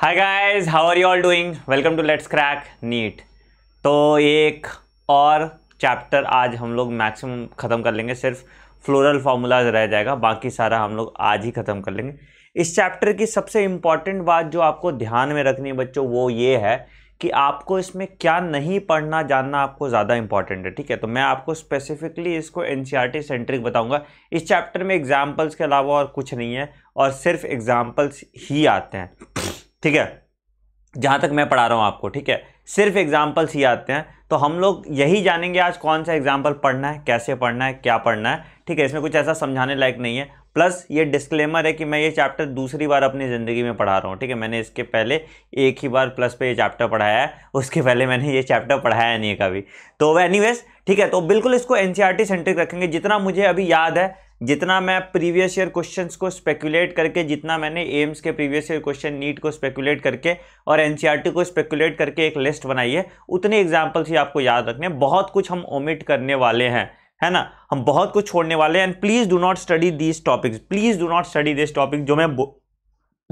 Hi guys how are you all doing welcome to let's crack NEET तो एक और chapter आज हम लोग मैक्सिमम ख़त्म कर लेंगे सिर्फ फ्लोरल फार्मूलाज रह जाएगा बाकी सारा हम लोग आज ही ख़त्म कर लेंगे इस चैप्टर की सबसे इम्पॉर्टेंट बात जो आपको ध्यान में रखनी है बच्चों वो ये है कि आपको इसमें क्या नहीं पढ़ना जानना आपको ज़्यादा इंपॉर्टेंट है ठीक है तो मैं आपको स्पेसिफिकली इसको एन सेंट्रिक e बताऊंगा इस चैप्टर में एग्जाम्पल्स के अलावा और कुछ नहीं है और सिर्फ एग्जाम्पल्स ही आते हैं ठीक है जहाँ तक मैं पढ़ा रहा हूँ आपको ठीक है सिर्फ एग्जाम्पल्स ही आते हैं तो हम लोग यही जानेंगे आज कौन सा एग्जाम्पल पढ़ना है कैसे पढ़ना है क्या पढ़ना है ठीक है इसमें कुछ ऐसा समझाने लायक नहीं है प्लस ये डिस्क्लेमर है कि मैं ये चैप्टर दूसरी बार अपनी ज़िंदगी में पढ़ा रहा हूँ ठीक है मैंने इसके पहले एक ही बार प्लस पे ये चैप्टर पढ़ाया है उसके पहले मैंने ये चैप्टर पढ़ाया नहीं है कभी तो एनीवेज ठीक है तो बिल्कुल इसको एन सेंट्रिक e रखेंगे जितना मुझे अभी याद है जितना मैं प्रीवियस ईयर क्वेश्चंस को स्पेकुलेट करके जितना मैंने एम्स के प्रीवियस ईयर क्वेश्चन नीट को स्पेकुलेट करके और एनसीईआरटी e को स्पेकुलेट करके एक लिस्ट बनाई है उतने एग्जाम्पल्स ही आपको याद रखने बहुत कुछ हम ओमिट करने वाले हैं है ना हम बहुत कुछ छोड़ने वाले हैं and please do not study these topics please do not study this topic जो मैं बो,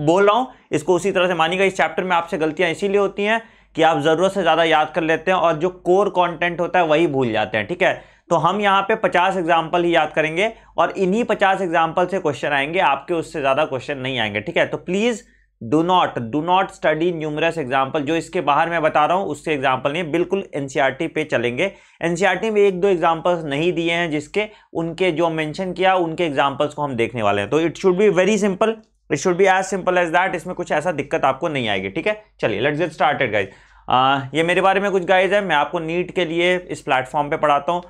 बोल रहा हूँ इसको उसी तरह से मानिएगा इस चैप्टर में आपसे गलतियाँ इसीलिए होती हैं कि आप ज़रूरत से ज़्यादा याद कर लेते हैं और जो कोर कंटेंट होता है वही भूल जाते हैं ठीक है तो हम यहाँ पे 50 एग्जाम्पल ही याद करेंगे और इन्हीं 50 एग्जाम्पल से क्वेश्चन आएंगे आपके उससे ज़्यादा क्वेश्चन नहीं आएंगे ठीक है तो please do not do not study numerous example जो इसके बाहर मैं बता रहा हूँ उससे एग्जाम्पल नहीं बिल्कुल एन e पे चलेंगे एन e में एक दो एग्जाम्पल्स नहीं दिए हैं जिसके उनके जो मैंशन किया उनके एग्जाम्पल्स को हम देखने वाले हैं तो it should be very simple it should be as simple as that इसमें कुछ ऐसा दिक्कत आपको नहीं आएगी ठीक है चलिए लेट्स गेट स्टार्टेड गाइज ये मेरे बारे में कुछ गाइज है मैं आपको नीट के लिए इस प्लेटफॉर्म पर पढ़ाता हूँ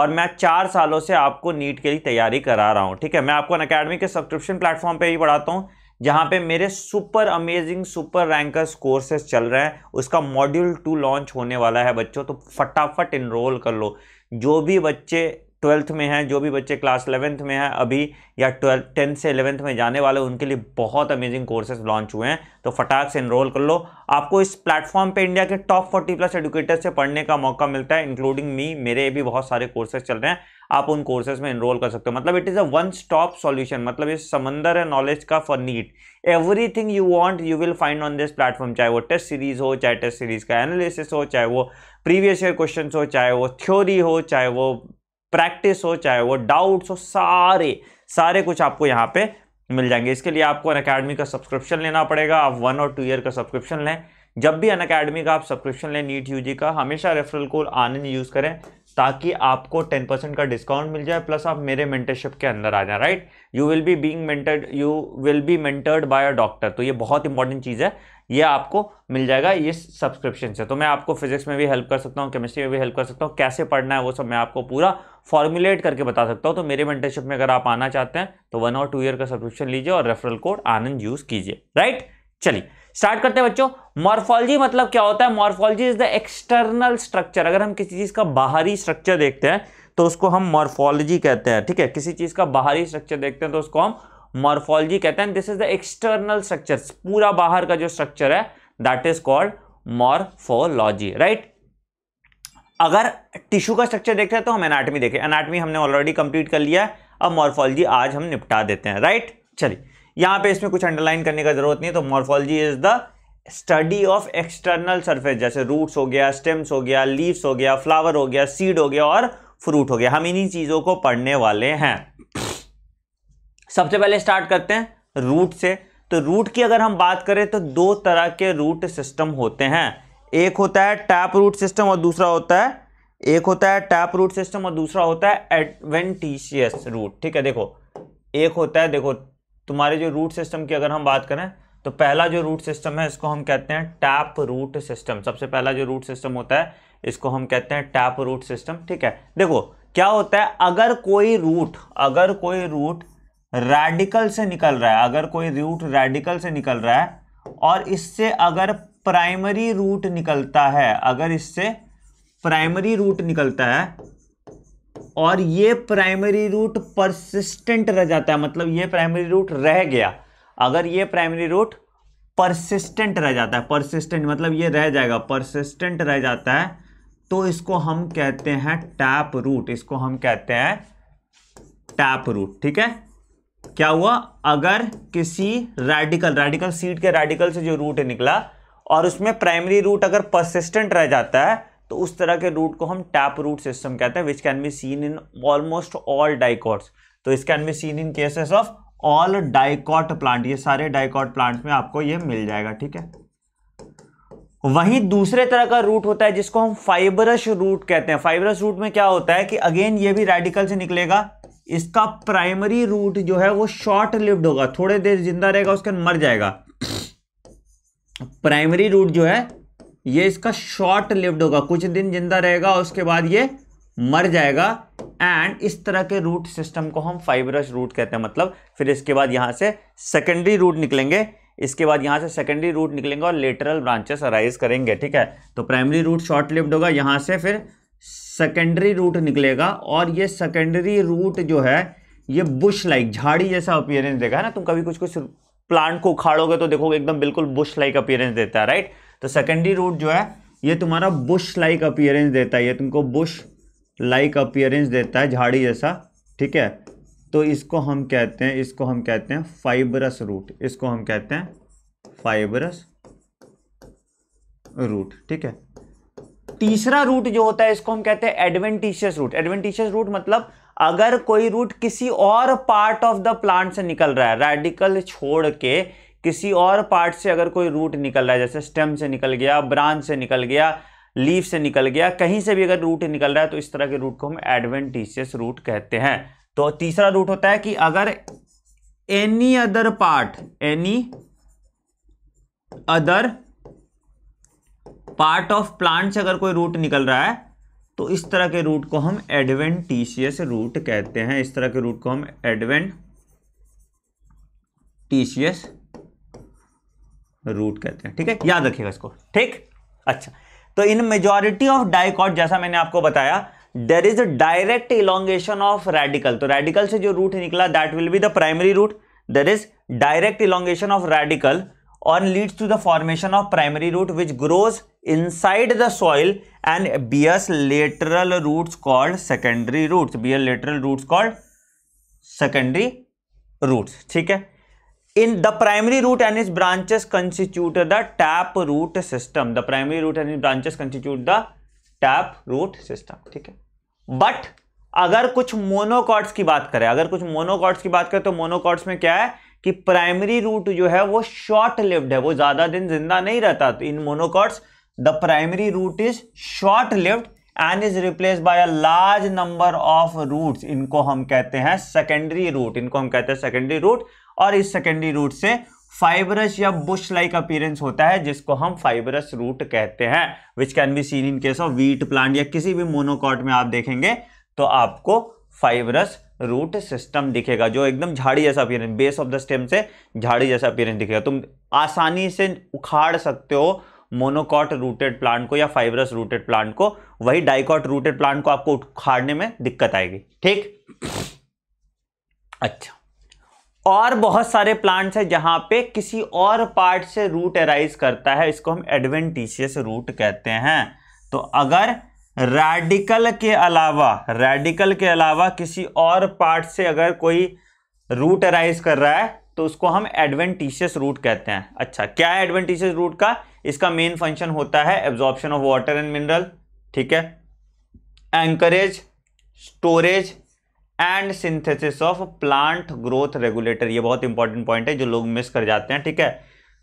और मैं चार सालों से आपको नीट के लिए तैयारी करा रहा हूँ ठीक है मैं आपको अन अकेडमी के सब्सक्रिप्शन प्लेटफॉर्म पर ही पढ़ाता हूँ जहाँ पे मेरे super amazing super rankers courses चल रहे हैं उसका मॉड्यूल टू लॉन्च होने वाला है बच्चों तो फटाफट इनरोल कर लो जो भी बच्चे ट्वेल्थ में हैं जो भी बच्चे क्लास इलेवेंथ में हैं अभी या ट्वेल्थ टेंथ से इलेवेंथ में जाने वाले उनके लिए बहुत अमेजिंग कोर्सेज लॉन्च हुए हैं तो फटाक से इनरोल कर लो आपको इस प्लेटफॉर्म पे इंडिया के टॉप फोर्टी प्लस एडुकेटर से पढ़ने का मौका मिलता है इंक्लूडिंग मी मेरे भी बहुत सारे कोर्सेज चल रहे हैं आप उन कोर्सेज में इनरोल कर सकते हो मतलब it is a one stop solution मतलब इस समंदर है नॉलेज का for NEET everything you want you will find on this platform चाहे वो टेस्ट सीरीज हो चाहे टेस्ट सीरीज का एनालिसिस हो चाहे वो प्रीवियस ईयर क्वेश्चन हो चाहे वो थ्योरी हो चाहे वो प्रैक्टिस हो चाहे वो डाउट्स हो सारे सारे कुछ आपको यहाँ पे मिल जाएंगे इसके लिए आपको अन अकेडमी का सब्सक्रिप्शन लेना पड़ेगा आप वन और टू ईयर का सब्सक्रिप्शन लें जब भी अन अकेडमी का आप सब्सक्रिप्शन लें नीट यूजी का हमेशा रेफरल कोड आनंद यूज़ करें ताकि आपको 10 परसेंट का डिस्काउंट मिल जाए प्लस आप मेरे मेंटरशिप के अंदर आ जाए right you will be being mentored you will be mentored by a doctor तो ये बहुत इंपॉर्टेंट चीज़ है ये आपको मिल जाएगा इस सब्सक्रिप्शन से तो मैं आपको फिजिक्स में भी हेल्प कर सकता हूँ केमिस्ट्री में भी हेल्प कर सकता हूँ कैसे पढ़ना है वो सब मैं आपको पूरा फॉर्मुलेट करके बता सकता हूँ तो मेरे मेंटरशिप में अगर आप आना चाहते हैं तो वन और टू ईयर का सब्सक्रिप्शन लीजिए और रेफरल कोड आनंद यूज़ कीजिए राइट चलिए स्टार्ट करते हैं बच्चों मॉर्फोलॉजी मतलब क्या होता है morphology is the external structure अगर हम किसी चीज़ का बाहरी स्ट्रक्चर देखते हैं तो उसको हम मॉर्फोलॉजी कहते हैं ठीक है किसी चीज़ का बाहरी स्ट्रक्चर देखते हैं तो उसको हम मॉर्फोलॉजी कहते हैं this is the external structure पूरा बाहर का जो स्ट्रक्चर है that is called morphology right अगर टिश्यू का स्ट्रक्चर देखते हैं तो हम एनाटमी देखें एनाटमी हमने ऑलरेडी कंप्लीट कर लिया है अब मॉर्फोलॉजी आज हम निपटा देते हैं राइट चलिए यहां पे इसमें कुछ अंडरलाइन करने का जरूरत नहीं है तो morphology is the study of external surface जैसे रूट्स हो गया स्टेम्स हो गया लीव्स हो गया फ्लावर हो गया सीड हो गया और फ्रूट हो गया हम इन्हीं चीज़ों को पढ़ने वाले हैं सबसे पहले स्टार्ट करते हैं रूट से तो रूट की अगर हम बात करें तो दो तरह के रूट सिस्टम होते हैं एक होता है टैप रूट सिस्टम और दूसरा होता है एक होता है टैप रूट सिस्टम और दूसरा होता है एडवेंटिशियस रूट ठीक है देखो एक होता है देखो तुम्हारे जो रूट सिस्टम की अगर हम बात करें तो पहला जो रूट सिस्टम है इसको हम कहते हैं टैप रूट सिस्टम सबसे पहला जो रूट सिस्टम होता है इसको हम कहते हैं टैप रूट सिस्टम ठीक है देखो क्या होता है अगर कोई रूट अगर कोई रूट रेडिकल से निकल रहा है अगर कोई रूट रेडिकल से निकल रहा है और इससे अगर प्राइमरी रूट निकलता है अगर इससे प्राइमरी रूट निकलता है और ये प्राइमरी रूट परसिस्टेंट रह जाता है मतलब ये प्राइमरी रूट रह गया अगर ये प्राइमरी रूट परसिस्टेंट रह जाता है परसिस्टेंट मतलब ये रह जाएगा परसिस्टेंट रह जाता है तो इसको हम कहते हैं टैप रूट इसको हम कहते हैं टैप रूट ठीक है क्या हुआ अगर किसी रेडिकल रेडिकल सीट के रेडिकल से जो रूट निकला और उसमें प्राइमरी रूट अगर परसिस्टेंट रह जाता है तो उस तरह के रूट को हम टैप रूट सिस्टम कहते हैं which can be seen in almost all dicots तो इस can be seen in cases of all dicot plant ये सारे डाइकॉट प्लांट में आपको ये मिल जाएगा ठीक है वहीं दूसरे तरह का रूट होता है जिसको हम फाइबरस रूट कहते हैं फाइबरस रूट में क्या होता है कि अगेन ये भी रेडिकल से निकलेगा इसका प्राइमरी रूट जो है वो शॉर्ट लिव्ड होगा थोड़े देर जिंदा रहेगा उसके मर जाएगा प्राइमरी रूट जो है ये इसका शॉर्ट लिव्ड होगा कुछ दिन जिंदा रहेगा उसके बाद ये मर जाएगा एंड इस तरह के रूट सिस्टम को हम फाइबरस रूट कहते हैं मतलब फिर इसके बाद यहाँ से सेकेंडरी रूट निकलेंगे इसके बाद यहाँ से सेकेंडरी रूट निकलेंगे और लेटरल ब्रांचेस अराइज करेंगे ठीक है तो प्राइमरी रूट शॉर्ट लिव्ड होगा यहाँ से फिर सेकेंडरी रूट निकलेगा और ये सेकेंडरी रूट जो है ये बुश लाइक झाड़ी जैसा अपियरेंस देगा है ना तुम कभी कुछ कुछ प्लांट को उखाड़ोगे तो देखोगे एकदम बिल्कुल बुश लाइक अपियरेंस देता है राइट तो सेकेंडरी रूट जो है ये तुम्हारा बुश लाइक अपियरेंस देता है ये तुमको बुश लाइक अपियरेंस देता है झाड़ी जैसा ठीक है तो इसको हम कहते हैं इसको हम कहते हैं फाइबरस रूट इसको हम कहते हैं फाइबरस रूट ठीक है तीसरा रूट जो होता है इसको हम कहते हैं एडवेंटिशियस रूट एडवेंटिशियस रूट मतलब अगर कोई रूट किसी और पार्ट ऑफ द प्लांट से निकल रहा है रेडिकल छोड़ के किसी और पार्ट से अगर कोई रूट निकल रहा है जैसे स्टेम से निकल गया ब्रांच से निकल गया लीफ से निकल गया कहीं से भी अगर रूट निकल रहा है तो इस तरह के रूट को हम एडवेंटिशियस रूट कहते हैं तो तीसरा रूट होता है कि अगर any other part any other part of plant से अगर कोई रूट निकल रहा है तो इस तरह के रूट को हम एडवेंटिशियस रूट कहते हैं इस तरह के रूट को हम एडवेंटिशियस रूट कहते हैं ठीक है याद रखिएगा इसको ठीक अच्छा तो इन मेजोरिटी ऑफ डाइकॉट जैसा मैंने आपको बताया there is a direct elongation of radicle तो रेडिकल से जो रूट निकला that will be the primary root there is direct elongation of radicle और leads to the formation of primary root which grows inside the soil and bears lateral root called secondary root bear lateral root called secondary roots ठीक है in the primary root and its branches constitute the tap root system the primary root and its branches constitute the tap root ठीक है but अगर कुछ monocots की बात करें अगर कुछ मोनोकॉट्स की बात करें तो मोनोकॉट्स में क्या है कि प्राइमरी रूट जो है वो शॉर्ट लिव्ड है वो ज्यादा दिन जिंदा नहीं रहता तो in monocots the primary root is short lived and is replace by a large number of roots इनको हम कहते हैं सेकेंडरी रूट इनको हम कहते हैं सेकेंडरी रूट और इस सेकेंडरी रूट से फाइबरस या बुश लाइक अपीयरेंस होता है जिसको हम फाइबरस रूट कहते हैं which can be seen in case of wheat plant या किसी भी मोनोकॉट में आप देखेंगे तो आपको फाइबरस रूट सिस्टम दिखेगा जो एकदम झाड़ी जैसा appearance base of the stem से झाड़ी जैसा अपीयरेंस दिखेगा तुम आसानी से उखाड़ सकते हो मोनोकॉट रूटेड प्लांट को या फाइबरस रूटेड प्लांट को वही डाइकॉट रूटेड प्लांट को आपको उखाड़ने में दिक्कत आएगी ठीक अच्छा और बहुत सारे प्लांट्स हैं जहाँ पे किसी और पार्ट से रूट एराइज करता है इसको हम एडवेंटिशियस रूट कहते हैं तो अगर रेडिकल के अलावा रेडिकल के अलावा किसी और पार्ट से अगर कोई रूट अराइज कर रहा है तो उसको हम एडवेंटिशियस रूट कहते हैं अच्छा क्या है एडवेंटिशियस रूट का इसका मेन फंक्शन होता है absorption of water and mineral ठीक है anchorage storage and synthesis of plant growth regulator ये बहुत इंपॉर्टेंट पॉइंट है जो लोग मिस कर जाते हैं ठीक है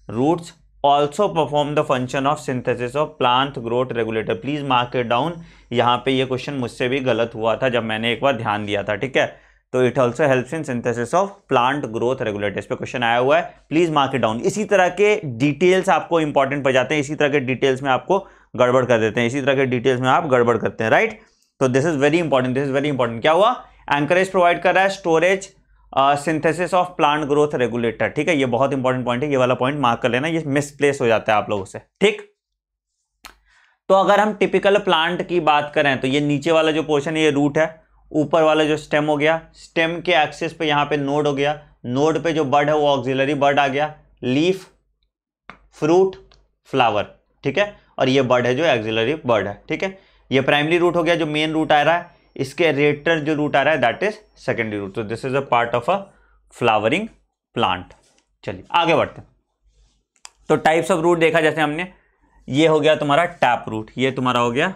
roots also perform the function of synthesis of plant growth regulator please mark it down यहाँ पे ये क्वेश्चन मुझसे भी गलत हुआ था जब मैंने एक बार ध्यान दिया था ठीक है तो it also helps in synthesis of plant growth regulator इस पर क्वेश्चन आया हुआ है प्लीज मार्क इट डाउन इसी तरह के डिटेल्स आपको इंपॉर्टेंट पड़ जाते हैं इसी तरह के डिटेल्स में आपको गड़बड़ कर देते हैं इसी तरह के डिटेल्स में आप गड़बड़ करते हैं राइट तो this is very important this is very important क्या हुआ एंकरेज प्रोवाइड कर रहा है storage synthesis of plant growth regulator ठीक है ये बहुत इंपॉर्टेंट पॉइंट है ये वाला पॉइंट मार्क कर लेना ये मिसप्लेस हो जाता है आप लोगों से ठीक तो अगर हम टिपिकल प्लांट की बात करें तो ये नीचे वाला जो पोर्शन है ये रूट है ऊपर वाला जो स्टेम हो गया स्टेम के एक्सिस पे यहाँ पे नोड हो गया नोड पे जो बर्ड है वो ऑक्सिलरी बर्ड आ गया लीफ फ्रूट फ्लावर ठीक है और ये बर्ड है जो एक्सिलरी बर्ड है ठीक है ये प्राइमरी रूट हो गया जो मेन रूट आ रहा है इसके रेटर जो रूट आ रहा है दैट इज सेकेंडरी रूट तो this is a part of a flowering plant चलिए आगे बढ़ते तो टाइप्स ऑफ रूट देखा जैसे हमने ये हो गया तुम्हारा टैप रूट ये तुम्हारा हो गया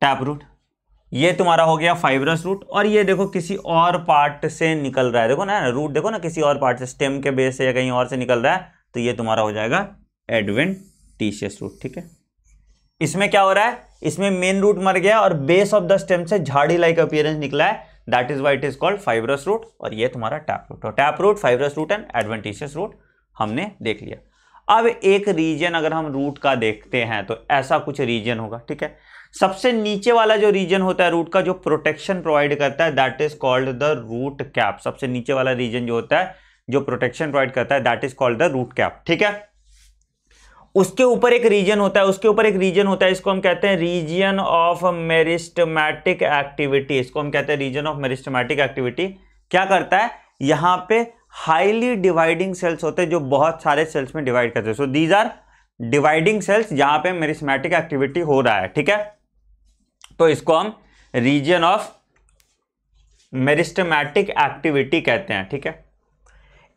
टैप रूट ये तुम्हारा हो गया फाइबरस रूट और ये देखो किसी और पार्ट से निकल रहा है देखो ना रूट देखो ना किसी और पार्ट से स्टेम के बेस से या कहीं और से निकल रहा है तो ये तुम्हारा हो जाएगा एडवेंटिशियस रूट ठीक है इसमें क्या हो रहा है इसमें मेन रूट मर गया और बेस ऑफ द स्टेम से झाड़ी लाइक अपियरेंस निकला है that is why it is called fibrous root और ये तुम्हारा टैप रूट और tap root fibrous root and adventitious root हमने देख लिया अब एक रीजन अगर हम रूट का देखते हैं तो ऐसा कुछ रीजन होगा ठीक है सबसे नीचे वाला जो रीजन होता है रूट का जो प्रोटेक्शन प्रोवाइड करता है that is called the root cap सबसे नीचे वाला रीजन जो होता है जो प्रोटेक्शन प्रोवाइड करता है that is called the root cap ठीक है उसके ऊपर एक रीजन होता है उसके ऊपर एक रीजन होता है इसको हम कहते हैं रीजन ऑफ मेरिस्टमैटिक एक्टिविटी इसको हम कहते हैं रीजन ऑफ मेरिस्टमैटिक एक्टिविटी क्या करता है यहाँ पे हाईली डिवाइडिंग सेल्स होते हैं जो बहुत सारे सेल्स में डिवाइड करते हैं so these are dividing cells जहाँ पे मेरिस्टमैटिक एक्टिविटी हो रहा है ठीक है तो इसको हम रीजन ऑफ मेरिस्टमैटिक एक्टिविटी कहते हैं ठीक है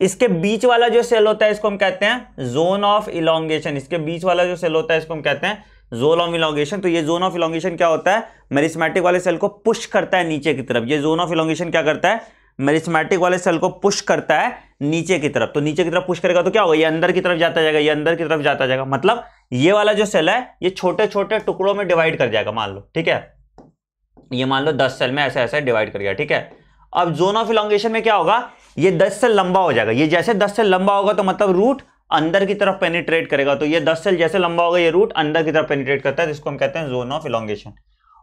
इसके बीच वाला जो सेल होता है इसको हम कहते हैं जोन ऑफ इलांगेशन इसके बीच वाला जो सेल होता है इसको हम कहते हैं जोन ऑफ इलांगेशन तो ये जोन ऑफ इलांगेशन क्या होता है मेरिसमेटिक वाले सेल को पुश करता है नीचे की तरफ ये जोन ऑफ इलांगेशन क्या करता है मेरिस्मेटिक वाले सेल को पुश करता है नीचे की तरफ तो नीचे की तरफ पुश करेगा तो क्या होगा ये अंदर की तरफ जाता जाएगा ये अंदर की तरफ जाता जाएगा मतलब ये वाला जो सेल है ये छोटे छोटे टुकड़ों में डिवाइड कर जाएगा मान लो ठीक है ये मान लो दस सेल में ऐसे ऐसे डिवाइड कर गया ठीक है अब जोन ऑफ इलांगेशन में क्या होगा ये दस सेल लंबा हो जाएगा ये जैसे दस सेल लंबा होगा तो मतलब रूट अंदर की तरफ पेनिट्रेट करेगा तो ये दस सेल जैसे लंबा होगा ये रूट अंदर की तरफ पेनिट्रेट करता है जिसको हम कहते हैं जोन ऑफ इलांगेशन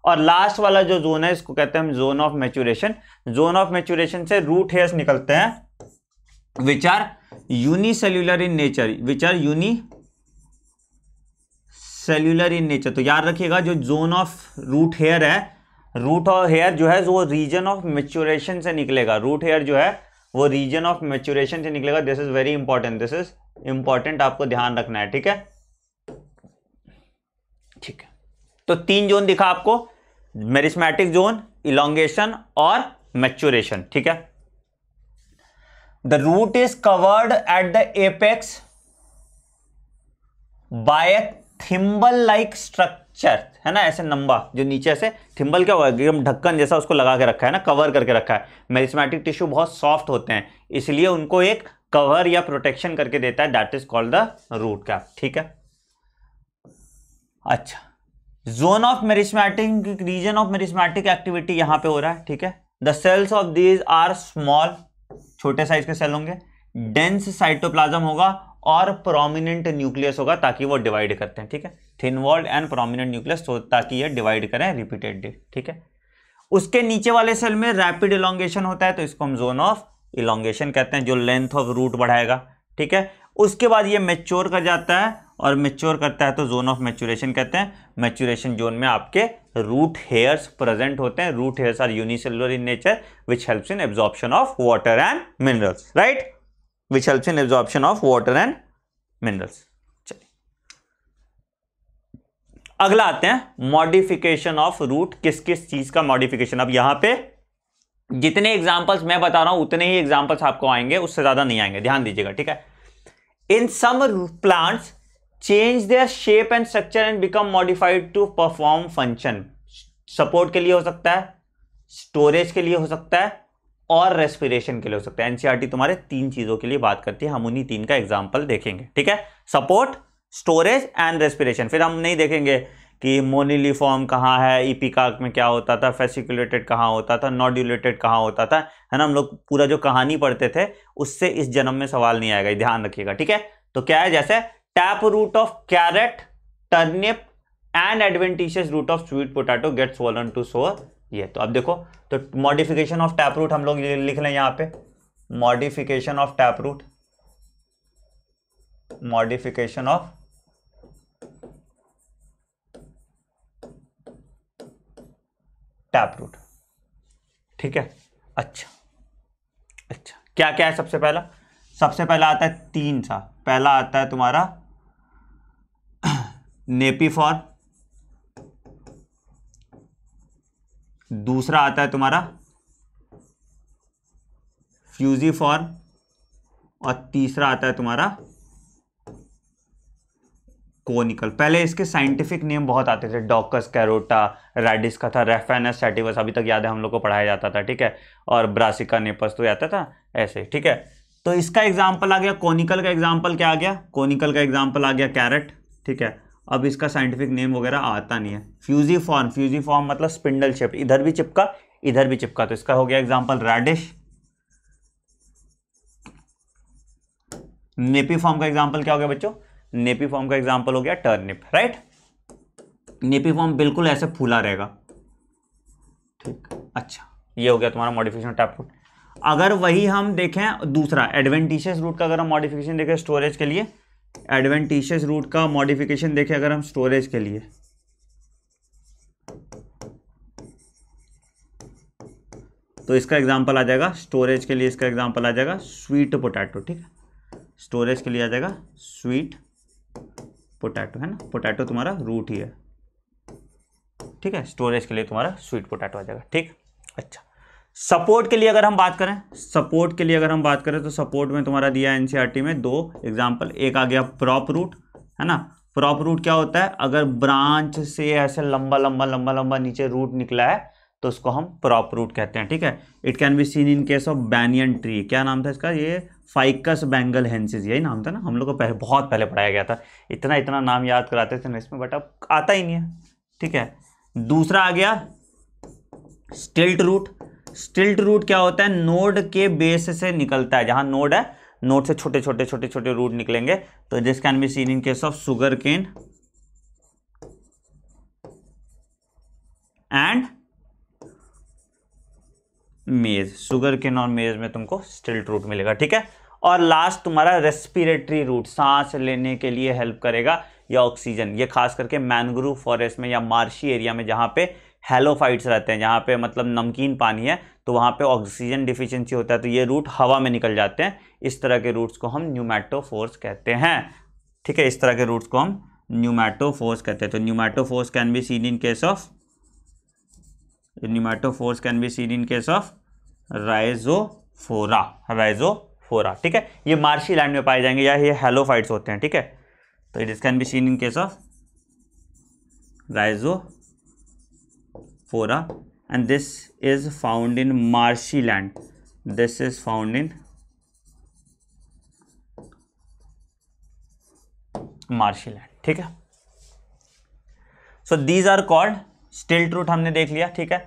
और लास्ट वाला जो जोन है इसको कहते हैं हम zone of maturation zone of maturation से रूट हेयर्स निकलते हैं which are unicellular in nature which are unicellular in nature तो याद रखिएगा जो जोन ऑफ रूट हेयर है रूट ऑफ हेयर जो है वो रीजन ऑफ मेच्योरेशन से निकलेगा रूट हेयर जो है वो रीजन ऑफ मेच्योरेशन से निकलेगा this is very important this is important आपको ध्यान रखना है ठीक है ठीक है तो तीन जोन दिखा आपको मेरिस्मेटिक जोन इलोंगेशन और मेच्योरेशन ठीक है the root is covered at the apex by thimble like structure चर्च है ना ऐसे नंबा जो नीचे से थिम्बल क्या हुआ एकदम ढक्कन जैसा उसको लगा के रखा है ना कवर करके रखा है मेरिस्मैटिक टिश्यू बहुत सॉफ्ट होते हैं इसलिए उनको एक कवर या प्रोटेक्शन करके देता है that is called the root cap ठीक है अच्छा zone of meristematic region of meristematic activity यहाँ पे हो रहा है ठीक है the cells of these are small छोटे साइज के सेल होंगे डेंस साइटोप्लाजम होगा और प्रोमिनेंट न्यूक्लियस होगा ताकि वो डिवाइड करते हैं ठीक है thin walled and prominent nucleus तो ताकि ये डिवाइड करें रिपीटेडली ठीक है उसके नीचे वाले सेल में रैपिड इलोंगेशन होता है तो इसको हम जोन ऑफ इलांगेशन कहते हैं जो लेंथ ऑफ रूट बढ़ाएगा ठीक है उसके बाद ये मेच्योर कर जाता है और मेच्योर करता है तो जोन ऑफ मेच्योरेशन कहते हैं मेच्योरेशन जोन में आपके रूट हेयर्स प्रेजेंट होते हैं root hairs are unicellular in nature which helps in absorption of water and minerals right which helps in absorption of water and minerals. अगला आते हैं modification of root किस किस चीज का मॉडिफिकेशन अब यहां पे जितने एग्जांपल्स मैं बता रहा हूं उतने ही एग्जांपल्स आपको आएंगे उससे ज्यादा नहीं आएंगे ध्यान दीजिएगा ठीक है in some plants change their shape and structure and become modified to perform function support के लिए हो सकता है स्टोरेज के लिए हो सकता है और रेस्पिरेशन के लिए हो सकता है एनसीईआरटी e तुम्हारे तीन चीज़ों के लिए बात करती है हम उन्हीं तीन का एग्जाम्पल देखेंगे ठीक है सपोर्ट स्टोरेज एंड रेस्पिरेशन फिर हम नहीं देखेंगे कि मोनिलीफॉर्म कहाँ है ईपिकाक e में क्या होता था फेसिकुलेटेड कहाँ होता था नॉड्यूलेटेड कहाँ होता था है ना हम लोग पूरा जो कहानी पढ़ते थे उससे इस जन्म में सवाल नहीं आएगा ध्यान रखिएगा ठीक है तो क्या है जैसे tap root of carrot turnip and adventitious root of sweet potato gets swollen to store ये तो अब देखो तो मॉडिफिकेशन ऑफ टैप रूट हम लोग लिख लें यहां पे modification of tap root modification of tap root ठीक है अच्छा अच्छा क्या क्या है सबसे पहला सबसे पहला आता है तीन सा पहला आता है तुम्हारा नेपी फॉर्म दूसरा आता है तुम्हारा फ्यूजी फॉर्म और तीसरा आता है तुम्हारा कोनिकल पहले इसके साइंटिफिक नेम बहुत आते थे डॉकस कैरोटा रेडिस का था रेफेनस सैटिवस अभी तक याद है हम लोग को पढ़ाया जाता था ठीक है और ब्रासिका नेपस तो आता था ऐसे ठीक है तो इसका एग्जाम्पल आ गया कोनिकल का एग्जाम्पल क्या आ गया कोनिकल का एग्जाम्पल आ गया कैरेट ठीक है अब इसका साइंटिफिक नेम वगैरह आता नहीं है फ्यूजी फॉर्म फ्यूजी फॉर्म मतलब स्पिंडल शेप इधर भी चिपका इधर भी चिपका तो इसका हो गया एग्जाम्पल रेडिश नेपी फॉर्म का एग्जाम्पल क्या हो गया बच्चों नेपी फॉर्म का एग्जाम्पल हो गया टर्निप राइट नेपी फॉर्म बिल्कुल ऐसे फूला रहेगा ठीक अच्छा ये हो गया तुम्हारा मॉडिफिकेशन टैप रूट अगर वही हम देखें दूसरा एडवेंटिशियस रूट का अगर हम मॉडिफिकेशन देखें स्टोरेज के लिए एडवेंटिशियस रूट का मॉडिफिकेशन देखें अगर हम स्टोरेज के लिए तो इसका एग्जाम्पल आ जाएगा स्टोरेज के लिए इसका एग्जाम्पल आ जाएगा स्वीट पोटैटो ठीक है स्टोरेज के लिए आ जाएगा स्वीट पोटैटो है ना पोटैटो तुम्हारा रूट ही है ठीक है स्टोरेज के लिए तुम्हारा स्वीट पोटैटो आ जाएगा ठीक अच्छा सपोर्ट के लिए अगर हम बात करें सपोर्ट के लिए अगर हम बात करें तो सपोर्ट में तुम्हारा दिया है एनसीईआरटी e में दो एग्जांपल एक आ गया प्रॉप रूट है ना प्रॉप रूट क्या होता है अगर ब्रांच से ऐसे लंबा लंबा लंबा लंबा नीचे रूट निकला है तो उसको हम प्रॉप रूट कहते हैं ठीक है it can be seen in case of banyan tree क्या नाम था इसका ये फाइकस बैंगल हेंसिस यही नाम था ना हम लोग को पहले बहुत पहले पढ़ाया गया था इतना इतना नाम याद कराते थे ना इसमें बट अब आता ही नहीं है ठीक है दूसरा आ गया स्टिल्ट रूट स्टिल्ट रूट क्या होता है नोड के बेस से निकलता है जहां नोड है नोड से छोटे छोटे छोटे छोटे रूट निकलेंगे तो this can be seen in case of sugar cane and maize sugar cane और मेज में तुमको स्टिल्ट रूट मिलेगा ठीक है और लास्ट तुम्हारा रेस्पिरेटरी रूट सांस लेने के लिए हेल्प करेगा या ऑक्सीजन ये खास करके मैनग्रोव फॉरेस्ट में या मार्शी एरिया में जहां पे हेलोफाइट्स रहते हैं जहाँ पे मतलब नमकीन पानी है तो वहाँ पे ऑक्सीजन डिफिशियंसी होता है तो ये रूट हवा में निकल जाते हैं इस तरह के रूट्स को हम न्यूमेटोफोर्स कहते हैं ठीक है इस तरह के रूट्स को हम न्यूमेटोफोर्स कहते हैं तो pneumatophores can be seen in case of pneumatophores can be seen in case of Rhizophora Rhizophora ठीक है ये मार्शी लैंड में पाए जाएंगे या ये हेलोफाइट्स होते हैं ठीक है तो it is can be seen in case of Rhizophora and this is found in marshy land this is found in marshy land ठीक है so these are called stilt root हमने देख लिया ठीक है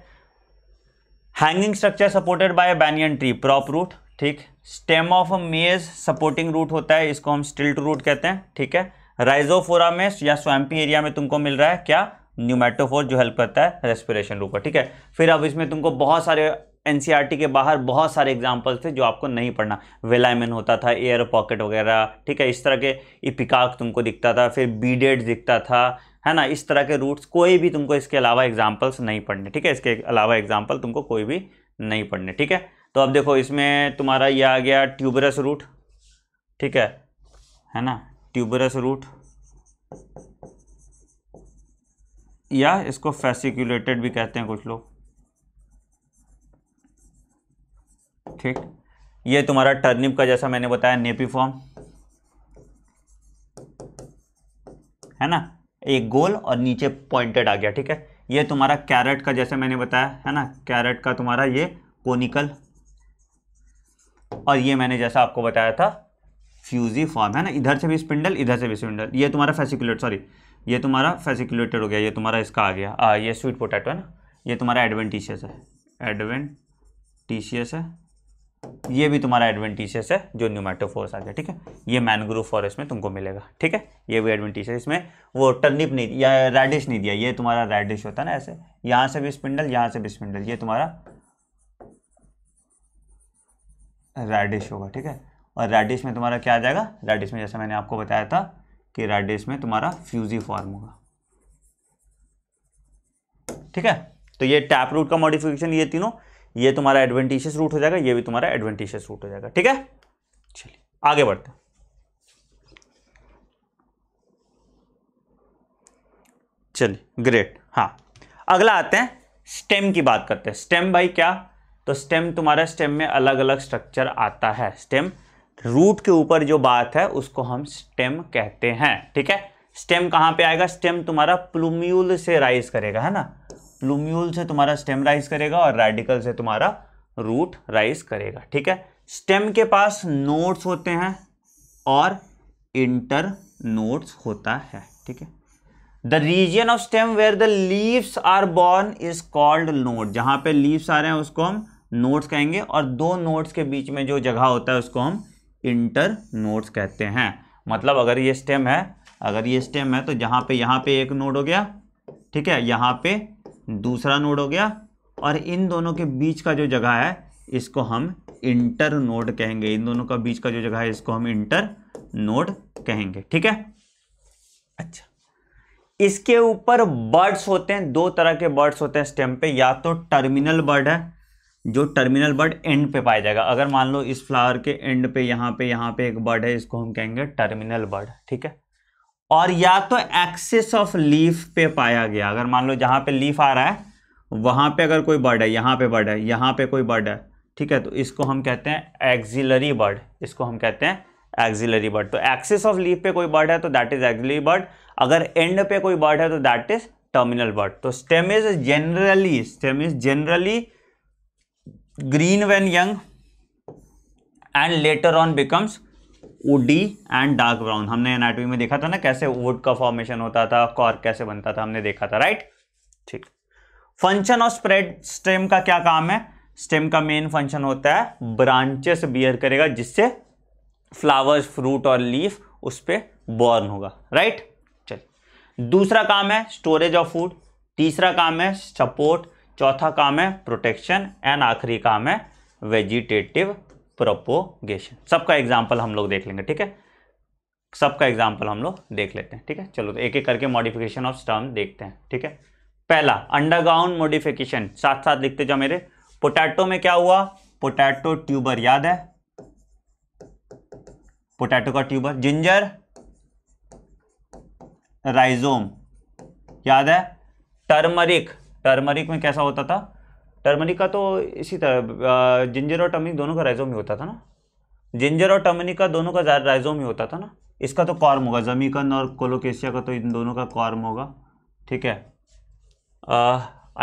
hanging structure supported by banyan tree prop root ठीक stem of maize supporting root होता है इसको हम स्टिल्ट रूट कहते हैं ठीक है राइजोफोरा में या स्वैम्पी एरिया में तुमको मिल रहा है क्या न्यूमेटोफोर जो हेल्प करता है रेस्पिरेशन रूप ठीक है फिर अब इसमें तुमको बहुत सारे एन e के बाहर बहुत सारे एग्जाम्पल्स थे जो आपको नहीं पढ़ना वेलाइमिन होता था एयर पॉकेट वगैरह ठीक है इस तरह के इपिकाक तुमको दिखता था फिर बीडेड दिखता था है ना इस तरह के रूट्स कोई भी तुमको इसके अलावा एग्जाम्पल्स नहीं पढ़ने ठीक है इसके अलावा एग्जाम्पल तुमको कोई भी नहीं पढ़ने ठीक है तो अब देखो इसमें तुम्हारा यह आ गया ट्यूबरस रूट ठीक है है ना ट्यूबरस रूट या इसको फैसिकुलेटेड भी कहते हैं कुछ लोग ठीक ये तुम्हारा टर्निप का जैसा मैंने बताया नेपी फॉर्म है ना एक गोल और नीचे पॉइंटेड आ गया ठीक है ये तुम्हारा कैरेट का जैसे मैंने बताया है ना कैरेट का तुम्हारा ये कोनिकल और ये मैंने जैसा आपको बताया था फ्यूजी फॉर्म है ना इधर से भी स्पिंडल इधर से भी स्पिंडल ये तुम्हारा फैसिकुलेट सॉरी ये तुम्हारा फेसिकुलेटेड हो गया ये तुम्हारा इसका आ गया आ ये स्वीट पोटैटो है ना ये तुम्हारा एडवेंटिशियस है एडवेंटिशियस है ये भी तुम्हारा एडवेंटिशियस है जो न्यूमेटोफोर्स आ गया ठीक है ये मैनग्रोव फॉरेस्ट में तुमको मिलेगा ठीक है ये भी एडवेंटिशियस इसमें वो टर्निप नहीं या रेडिश नहीं दिया ये तुम्हारा रेडिश होता है ना ऐसे यहाँ से भी स्पिंडल यहाँ से भी स्पिंडल ये तुम्हारा रेडिश होगा ठीक है और रेडिश में तुम्हारा क्या आ जाएगा रेडिश में जैसे मैंने आपको बताया था कि रेडियस में तुम्हारा फ्यूजी फॉर्म होगा ठीक है तो ये टैप रूट का मॉडिफिकेशन ये तीनों ये तुम्हारा एडवेंटिशियस रूट हो जाएगा ये भी तुम्हारा एडवेंटिशियस रूट हो जाएगा ठीक है चलिए आगे बढ़ते हैं चलिए ग्रेट हाँ अगला आते हैं स्टेम की बात करते हैं स्टेम भाई क्या तो स्टेम तुम्हारा स्टेम में अलग अलग स्ट्रक्चर आता है स्टेम रूट के ऊपर जो बात है उसको हम स्टेम कहते हैं ठीक है स्टेम कहाँ पे आएगा स्टेम तुम्हारा प्लूम्यूल से राइज करेगा है ना प्लूम्यूल से तुम्हारा स्टेम राइज करेगा और रेडिकल से तुम्हारा रूट राइज करेगा ठीक है स्टेम के पास नोट्स होते हैं और इंटर नोट्स होता है ठीक है the region of stem where the leaves are borne is called node जहां पे लीव्स आ रहे हैं उसको हम नोट्स कहेंगे और दो नोट्स के बीच में जो जगह होता है उसको हम इंटर नोड्स कहते हैं मतलब अगर ये स्टेम है अगर ये स्टेम है तो जहाँ पे यहाँ पे एक नोड हो गया ठीक है यहाँ पे दूसरा नोड हो गया और इन दोनों के बीच का जो जगह है इसको हम इंटर नोड कहेंगे इन दोनों का बीच का जो जगह है इसको हम इंटर नोड कहेंगे ठीक है अच्छा इसके ऊपर बर्ड्स होते हैं दो तरह के बर्ड्स होते हैं स्टेम पे या तो टर्मिनल बर्ड है जो टर्मिनल बर्ड एंड पे पाया जाएगा अगर मान लो इस फ्लावर के एंड पे यहाँ पे यहाँ पे एक बर्ड है इसको हम कहेंगे टर्मिनल बर्ड ठीक है और या तो एक्सेस ऑफ लीफ पे पाया गया अगर मान लो जहाँ पे लीफ आ रहा है वहाँ पे अगर कोई बर्ड है यहाँ पे बर्ड है यहाँ पे कोई बर्ड है ठीक है तो इसको हम कहते हैं एक्जिलरी बर्ड इसको हम कहते हैं एक्जिलरी बर्ड तो एक्सेस ऑफ लीफ पे कोई बर्ड है तो दैट इज एक्जिलरी बर्ड अगर एंड पे कोई बर्ड है तो दैट इज टर्मिनल बर्ड तो stem is generally stem is generally green when young and later on becomes woody and dark brown हमने एनाटॉमी में देखा था ना कैसे वुड का फॉर्मेशन होता था कॉर्क कैसे बनता था हमने देखा था राइट ठीक फंक्शन ऑफ स्प्रेड स्टेम का क्या काम है स्टेम का मेन फंक्शन होता है ब्रांचेस बियर करेगा जिससे फ्लावर्स फ्रूट और लीफ उस पर बॉर्न होगा राइट चलिए दूसरा काम है स्टोरेज ऑफ फूड तीसरा काम है सपोर्ट चौथा काम है प्रोटेक्शन एंड आखिरी काम है वेजिटेटिव प्रोपोगेशन सबका एग्जाम्पल हम लोग देख लेंगे ठीक है सबका एग्जाम्पल हम लोग देख लेते हैं ठीक है चलो तो एक एक करके मॉडिफिकेशन ऑफ स्टर्म देखते हैं ठीक है पहला अंडरग्राउंड मॉडिफिकेशन साथ साथ लिखते जाओ मेरे पोटैटो में क्या हुआ पोटैटो ट्यूबर याद है पोटैटो का ट्यूबर जिंजर राइजोम याद है टर्मरिक टर्मरिक में कैसा होता था टर्मरिक का तो इसी तरह जिंजर और टर्मरिक दोनों का राइजोम ही होता था ना जिंजर और टर्मरिक का दोनों का राइजोम ही होता था ना इसका तो कॉर्म होगा जमीकन और कोलोकेशिया का तो इन दोनों का कॉर्म होगा ठीक है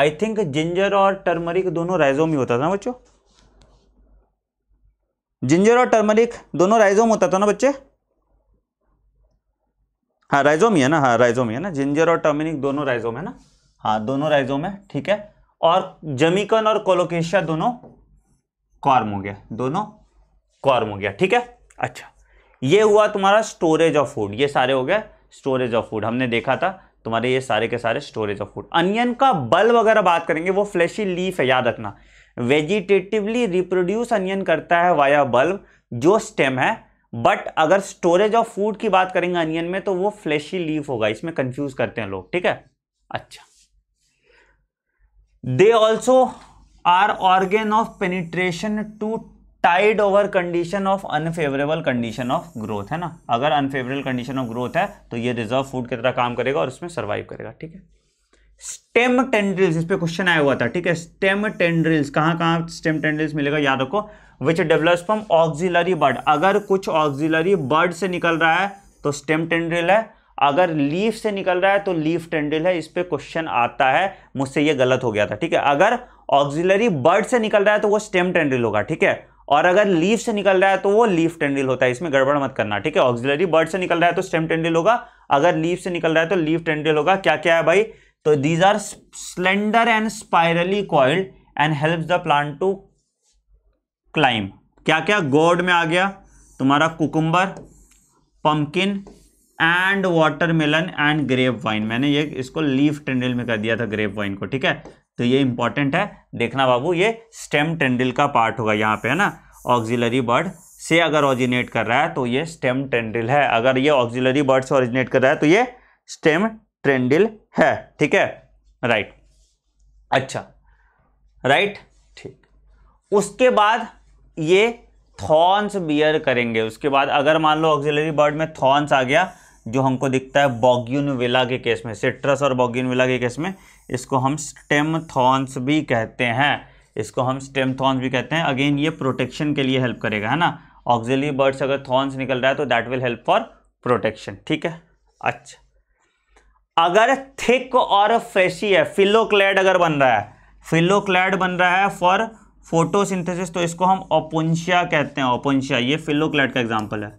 आई थिंक जिंजर और टर्मरिक दोनों राइजोम ही होता था ना बच्चों जिंजर और टर्मरिक दोनों राइजोम होता था ना बच्चे हाँ राइजोम ही है ना हाँ राइजोम ही है ना जिंजर और टर्मरिक दोनों राइजोम है ना हाँ दोनों राइजोम है ठीक है और जमीकन और कोलोकेशिया दोनों कॉर्म हो गया दोनों कॉर्म हो गया ठीक है अच्छा ये हुआ तुम्हारा स्टोरेज ऑफ फूड ये सारे हो गए स्टोरेज ऑफ फूड हमने देखा था तुम्हारे ये सारे के सारे स्टोरेज ऑफ फूड अनियन का बल्ब अगर बात करेंगे वो फ्लैशी लीफ है याद रखना वेजिटेटिवली रिप्रोड्यूस अनियन करता है वाया बल्ब जो स्टेम है बट अगर स्टोरेज ऑफ फूड की बात करेंगे अनियन में तो वो फ्लैशी लीफ होगा इसमें कंफ्यूज करते हैं लोग ठीक है अच्छा they also are organ of perennation to tide over condition of unfavourable condition of growth है ना अगर अनफेवरेबल कंडीशन ऑफ ग्रोथ है तो ये रिजर्व फूड की तरह काम करेगा और उसमें सर्वाइव करेगा ठीक है स्टेम टेंड्रिल्स इस पर क्वेश्चन आया हुआ था ठीक है स्टेम टेंड्रिल्स कहाँ कहाँ स्टेम टेंड्रिल्स मिलेगा याद रखो which develops from axillary bud अगर कुछ ऑक्सिलरी बर्ड से निकल रहा है तो स्टेम टेंड्रिल है अगर लीफ से निकल रहा है तो लीफ टेंडिल है इस पर क्वेश्चन आता है मुझसे ये गलत हो गया था ठीक है अगर ऑक्सिलरी बर्ड से निकल रहा है तो वो स्टेम टेंडिल होगा ठीक है और अगर लीफ से निकल रहा है तो वो लीफ टेंडिल होता है इसमें गड़बड़ मत करना ठीक है ऑक्सिलरी बर्ड से निकल रहा है तो स्टेम टेंडिल होगा अगर लीफ से निकल रहा है तो लीफ टेंडिल होगा क्या क्या है भाई तो these are slender and spirally coiled and help the plant to climb क्या क्या गोड में आ गया तुम्हारा cucumber pumpkin and watermelon and grape vine मैंने ये इसको लीफ टेंडिल में कर दिया था ग्रेप वाइन को ठीक है तो ये इंपॉर्टेंट है देखना बाबू ये स्टेम टेंडिल का पार्ट होगा यहाँ पे है ना ऑक्सिलरी बर्ड से अगर ऑरिजिनेट कर रहा है तो ये स्टेम टेंडिल है अगर ये ऑक्सिलरी बर्ड से ऑरिजिनेट कर रहा है तो ये स्टेम ट्रेंडिल है ठीक है राइट अच्छा राइट ठीक उसके बाद ये थॉर्न्स बियर करेंगे उसके बाद अगर मान लो ऑक्सिलरी बर्ड में थॉर्न्स आ गया जो हमको दिखता है बॉग्यूनविला के केस में सिट्रस और विला के केस में इसको हम स्टेमथॉन्स भी कहते हैं इसको हम स्टेमथॉन्स भी कहते हैं अगेन ये प्रोटेक्शन के लिए हेल्प करेगा है ना ऑक्जिली बर्ड्स अगर थॉन्स निकल रहा है तो that will help for protection ठीक है अच्छा अगर थिक और फ्रेशी है फिलोक्लैड अगर बन रहा है फिलोक्लैड बन रहा है फॉर फोटोसिंथेसिस तो इसको हम ओपुंशिया कहते हैं ओपुंशिया ये फिलोक्लैड का एग्जाम्पल है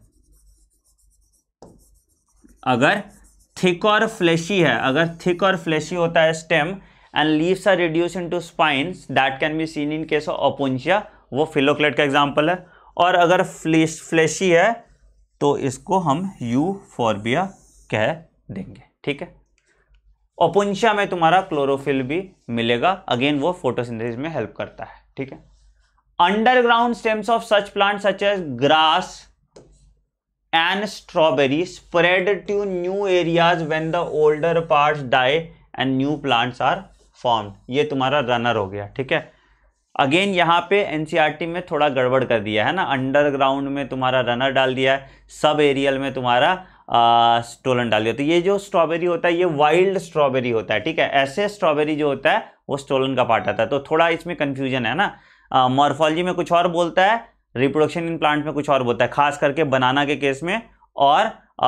अगर थिक और फ्लैशी है अगर थिक और फ्लैशी होता है stem and leaves are reduce into spines that can be seen in case of Opuntia वो फिलोक्लेट का एग्जाम्पल है और अगर फ्लेश फ्लैशी है तो इसको हम यू फॉर्बिया कह देंगे ठीक है ओपोन्शिया में तुम्हारा क्लोरोफिल भी मिलेगा अगेन वो फोटोसिंथेसिस में हेल्प करता है ठीक है underground stems of such plant such as grass and strawberry spread to new areas when the older part die and new plants are form ये तुम्हारा रनर हो गया ठीक है अगेन यहाँ पे टी e में थोड़ा गड़बड़ कर दिया है ना अंडरग्राउंड में तुम्हारा रनर डाल दिया है सब एरियल में तुम्हारा स्टोलन डाल दिया तो ये जो स्ट्रॉबेरी होता है ये वाइल्ड स्ट्रॉबेरी होता है ठीक है ऐसे स्ट्रॉबेरी जो होता है वो स्टोलन का पार्ट आता है तो थोड़ा इसमें कन्फ्यूजन है ना मॉर्फोलॉजी में कुछ और बोलता है रिप्रोडक्शन इन प्लांट में कुछ और बोलता है खास करके बनाना के केस में और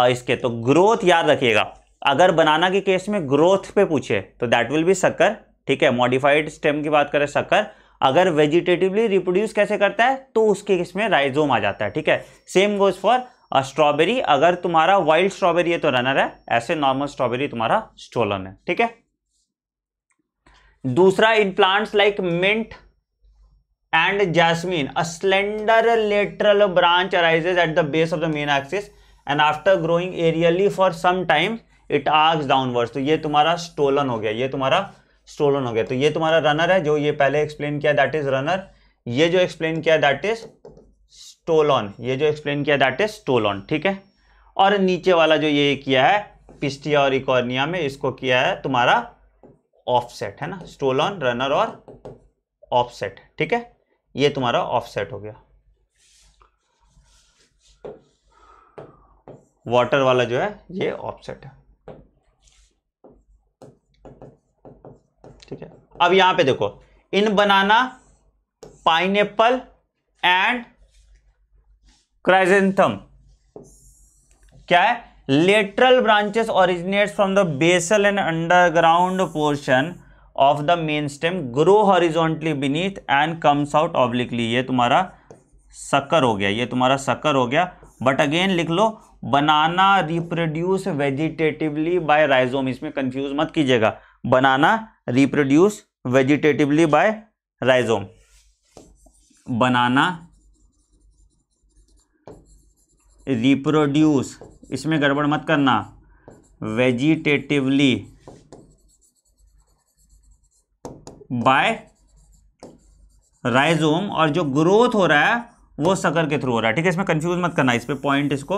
इसके तो ग्रोथ याद रखिएगा अगर बनाना के केस में ग्रोथ पे पूछे तो दैट विल बी सक्कर ठीक है मॉडिफाइड स्टेम की बात करें सक्कर अगर वेजिटेटिवली रिप्रोड्यूस कैसे करता है तो उसके केस में राइजोम आ जाता है ठीक है सेम गोज फॉर स्ट्रॉबेरी अगर तुम्हारा वाइल्ड स्ट्रॉबेरी है तो रनर है ऐसे नॉर्मल स्ट्रॉबेरी तुम्हारा स्टोलन है ठीक है दूसरा इन plants like mint and jasmine a slender lateral branch arises at the base of the main axis and after growing aerially for some time it arcs downwards तो ये तुम्हारा स्टोलन हो गया ये तुम्हारा स्टोलन हो गया तो ये तुम्हारा रनर है जो ये पहले एक्सप्लेन किया दैट इज रनर ये जो एक्सप्लेन किया दैट इज स्टोलॉन ये जो एक्सप्लेन किया दैट इज स्टोलॉन ठीक है और नीचे वाला जो ये किया है पिस्टिया और इकोर्निया में इसको किया है तुम्हारा ऑफसेट है ना स्टोलॉन रनर और ऑफसेट ठीक है ये तुम्हारा ऑफसेट हो गया वाटर वाला जो है ये ऑफसेट है ठीक है अब यहां पे देखो इन banana pineapple and chrysanthemum क्या है lateral branches originate from the basal and underground portion of the main stem grow horizontally beneath and comes out obliquely ये तुम्हारा सकर हो गया ये तुम्हारा सकर हो गया बट अगेन लिख लो banana reproduce vegetatively by rhizome इसमें कंफ्यूज मत कीजिएगा banana reproduce vegetatively by rhizome banana reproduce इसमें गड़बड़ मत करना वेजिटेटिवली बाय राइजोम और जो ग्रोथ हो रहा है वो सकर के थ्रू हो रहा है ठीक है इसमें कंफ्यूज मत करना इस पर पॉइंट इसको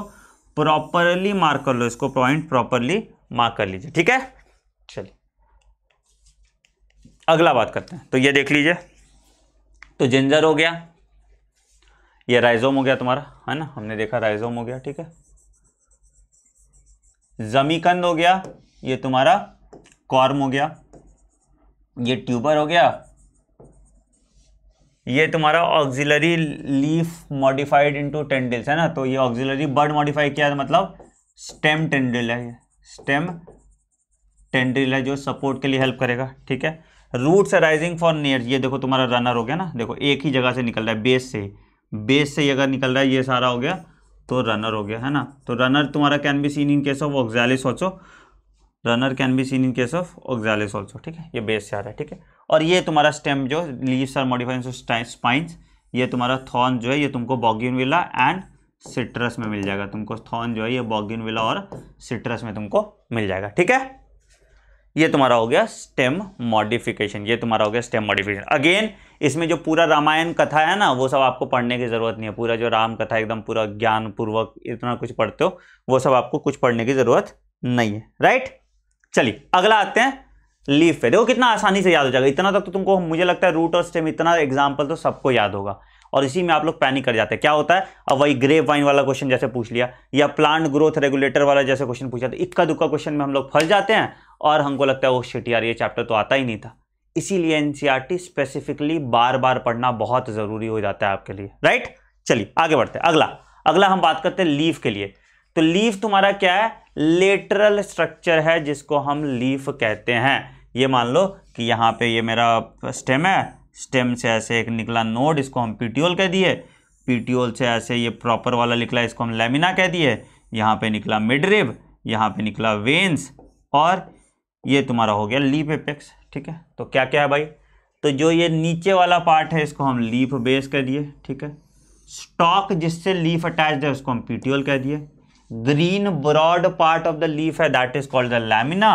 प्रॉपरली मार्क कर लो इसको पॉइंट प्रॉपरली मार्क कर लीजिए ठीक है चलिए अगला बात करते हैं तो ये देख लीजिए तो जिंजर हो गया ये राइजोम हो गया तुम्हारा है ना हमने देखा राइजोम हो गया ठीक है जमीकंद हो गया ये तुम्हारा कॉर्म हो गया ये ट्यूबर हो गया ये तुम्हारा axillary leaf modified into tendrils है ना तो ये ऑक्सिलरी बर्ड मॉडिफाई किया मतलब स्टेम टेंडिल है स्टेम टेंडिल है जो सपोर्ट के लिए हेल्प करेगा ठीक है रूट्स अराइजिंग फॉर नियर ये देखो तुम्हारा रनर हो गया ना देखो एक ही जगह से निकल रहा है बेस से बेस से अगर निकल रहा है ये सारा हो गया तो रनर हो गया है ना तो रनर तुम्हारा can be seen in case of oxalis also runner can be seen in case of oxalis also ठीक है ये बेस से आ रहा है ठीक है और ये तुम्हारा स्टेम जो लीव्स आर मॉडिफाइंग स्पाइंस ये तुम्हारा थॉर्न जो है ये तुमको बॉगिन विला एंड सिट्रस में मिल जाएगा तुमको थॉर्न जो है ये बॉगिन विला और सिट्रस में तुमको मिल जाएगा ठीक है ये तुम्हारा हो गया स्टेम मॉडिफिकेशन ये तुम्हारा हो गया स्टेम मॉडिफिकेशन अगेन इसमें जो पूरा रामायण कथा है ना वो सब आपको पढ़ने की ज़रूरत नहीं है पूरा जो राम कथा एकदम पूरा ज्ञानपूर्वक इतना कुछ पढ़ते हो वो सब आपको कुछ पढ़ने की ज़रूरत नहीं है राइट चलिए अगला आते हैं लीफ पे देखो कितना आसानी से याद हो जाएगा इतना तक तो तुमको मुझे लगता है रूट और स्टेम इतना एग्जाम्पल तो सबको याद होगा और इसी में आप लोग पैनिक कर जाते हैं क्या होता है अब वही ग्रेप वाइन वाला क्वेश्चन जैसे पूछ लिया या प्लांट ग्रोथ रेगुलेटर वाला जैसे क्वेश्चन पूछा था तो इक्का दुक्का क्वेश्चन में हम लोग फंस जाते हैं और हमको लगता है वो शिट यार ये चैप्टर तो आता ही नहीं था इसीलिए एनसीईआरटी स्पेसिफिकली बार बार पढ़ना बहुत ज़रूरी हो जाता है आपके लिए राइट चलिए आगे बढ़ते हैं अगला अगला हम बात करते हैं लीव के लिए तो लीव तुम्हारा क्या है लेटरल स्ट्रक्चर है जिसको हम लीफ कहते हैं ये मान लो कि यहाँ पे ये मेरा स्टेम है स्टेम से ऐसे एक निकला नोड इसको हम पीटीओल कह दिए पीटीओल से ऐसे ये प्रॉपर वाला निकला इसको हम लेमिना कह दिए यहाँ पे निकला मिडरिब यहाँ पे निकला वेंस और ये तुम्हारा हो गया लीप एपेक्स ठीक है तो क्या क्या है भाई तो जो ये नीचे वाला पार्ट है इसको हम लीफ बेस कह दिए ठीक है स्टॉक जिससे लीफ अटैच है उसको हम पीटीओल कह दिए green broad part of the leaf है that is called the lamina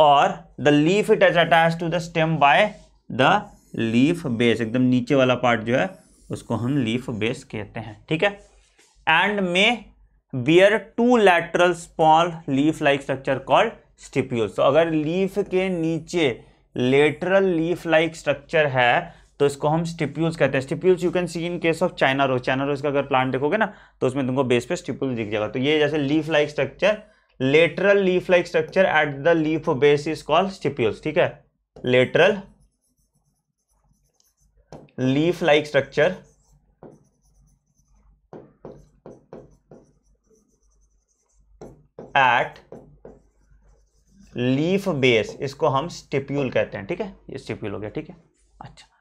और the leaf it is attach to the stem by the leaf base एकदम नीचे वाला पार्ट जो है उसको हम लीफ बेस कहते हैं ठीक है and may bear two lateral small leaf like structure called stipules अगर लीफ के नीचे लेटरल लीफ लाइक स्ट्रक्चर है तो इसको हम स्टिप्यूल्स कहते हैं stipules you can see in case of China rose China rose का अगर प्लांट देखोगे ना तो उसमें तुमको बेस पे स्टिप्यूल दिख जाएगा तो ये जैसे leaf like structure lateral leaf like structure at the leaf base is called stipules ठीक है lateral leaf like structure at leaf base इसको हम स्टिप्यूल कहते हैं ठीक है ये स्टिप्यूल हो गया ठीक है अच्छा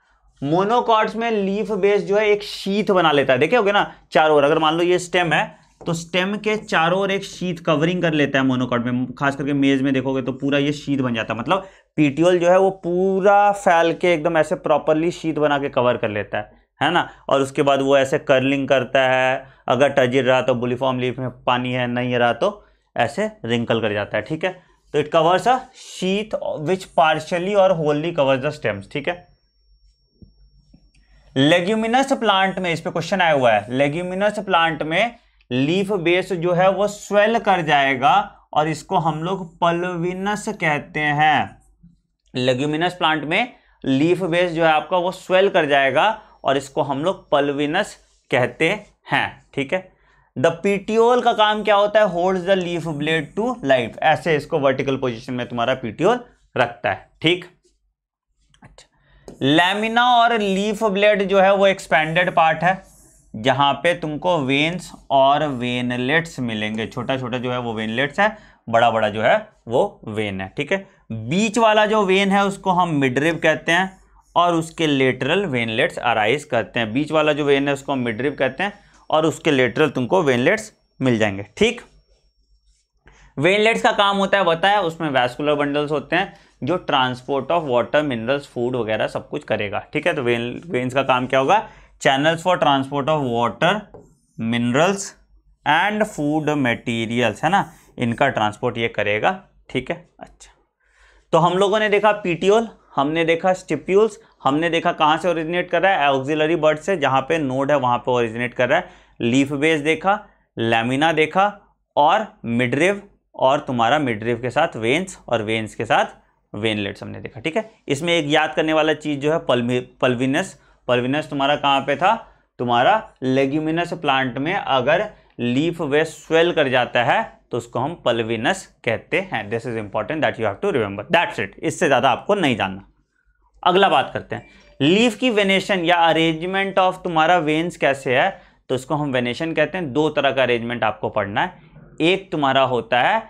मोनोकॉर्ड्स में लीफ बेस जो है एक शीत बना लेता है देखे हो गया ना चारों ओर अगर मान लो ये स्टेम है तो स्टेम के चारों ओर एक शीत कवरिंग कर लेता है मोनोकॉर्ड में खास करके मेज में देखोगे तो पूरा ये शीत बन जाता है मतलब पीटीओल जो है वो पूरा फैल के एकदम ऐसे प्रॉपरली शीत बना के कवर कर लेता है है ना और उसके बाद वो ऐसे कर्लिंग करता है अगर टजिर रहा तो बुलिफॉर्म लीफ में पानी है नहीं रहा तो ऐसे रिंकल कर जाता है ठीक है तो इट कवर्स अ शीत विच पार्शली और होल्ली कवर्स द स्टेम्स ठीक है लेग्यूमिनस प्लांट में इस पे क्वेश्चन आया हुआ है लेग्यूमिनस प्लांट में लीफ बेस जो है वो स्वेल कर जाएगा और इसको हम लोग पल्विनस कहते हैं लेग्यूमिनस प्लांट में लीफ बेस जो है आपका वो स्वेल कर जाएगा और इसको हम लोग पल्विनस कहते हैं ठीक है द पीटीओल का काम क्या होता है hold the leaf blade to life ऐसे इसको वर्टिकल पोजिशन में तुम्हारा पीटीओल रखता है ठीक लेमिना और लीफ ब्लेड जो है वो एक्सपेंडेड पार्ट है जहां पे तुमको वेन्स और वेनलेट्स मिलेंगे छोटा छोटा जो है वो वेनलेट्स है बड़ा बड़ा जो है वो वेन है ठीक है बीच वाला जो वेन है उसको हम मिड्रिप कहते हैं और उसके लेटरल वेनलेट्स अराइज करते हैं बीच वाला जो वेन है उसको हम मिड्रिप कहते हैं और उसके लेटरल तुमको वेनलेट्स मिल जाएंगे ठीक वेनलेट्स का काम होता है बताया उसमें वैस्कुलर बंडल्स होते हैं जो transport of water minerals food वगैरह सब कुछ करेगा ठीक है तो वेन वेन्स का काम क्या होगा channels for transport of water minerals and food materials है ना इनका ट्रांसपोर्ट ये करेगा ठीक है अच्छा तो हम लोगों ने देखा पीटीओल हमने देखा स्टिप्यूल्स हमने देखा कहाँ से ओरिजिनेट कर रहा है ऑक्सिलरी बर्ड से जहाँ पे नोड है वहाँ पे ओरिजिनेट कर रहा है लीफ बेस देखा लेमिना देखा और मिडरिव और तुम्हारा मिडरिव के साथ वेंस और वेंस के साथ वेनलेट्स हमने देखा ठीक है इसमें एक याद करने वाला चीज़ जो है पल्विनस पल्विनस तुम्हारा कहाँ पे था तुम्हारा लेग्यूमिनस प्लांट में अगर लीफ वे स्वेल कर जाता है तो उसको हम पल्विनस कहते हैं this is important that you have to remember that's it इससे ज़्यादा आपको नहीं जानना अगला बात करते हैं लीफ की वेनेशन या अरेंजमेंट ऑफ तुम्हारा वेन्स कैसे है तो उसको हम वेनेशन कहते हैं दो तरह का अरेंजमेंट आपको पढ़ना है एक तुम्हारा होता है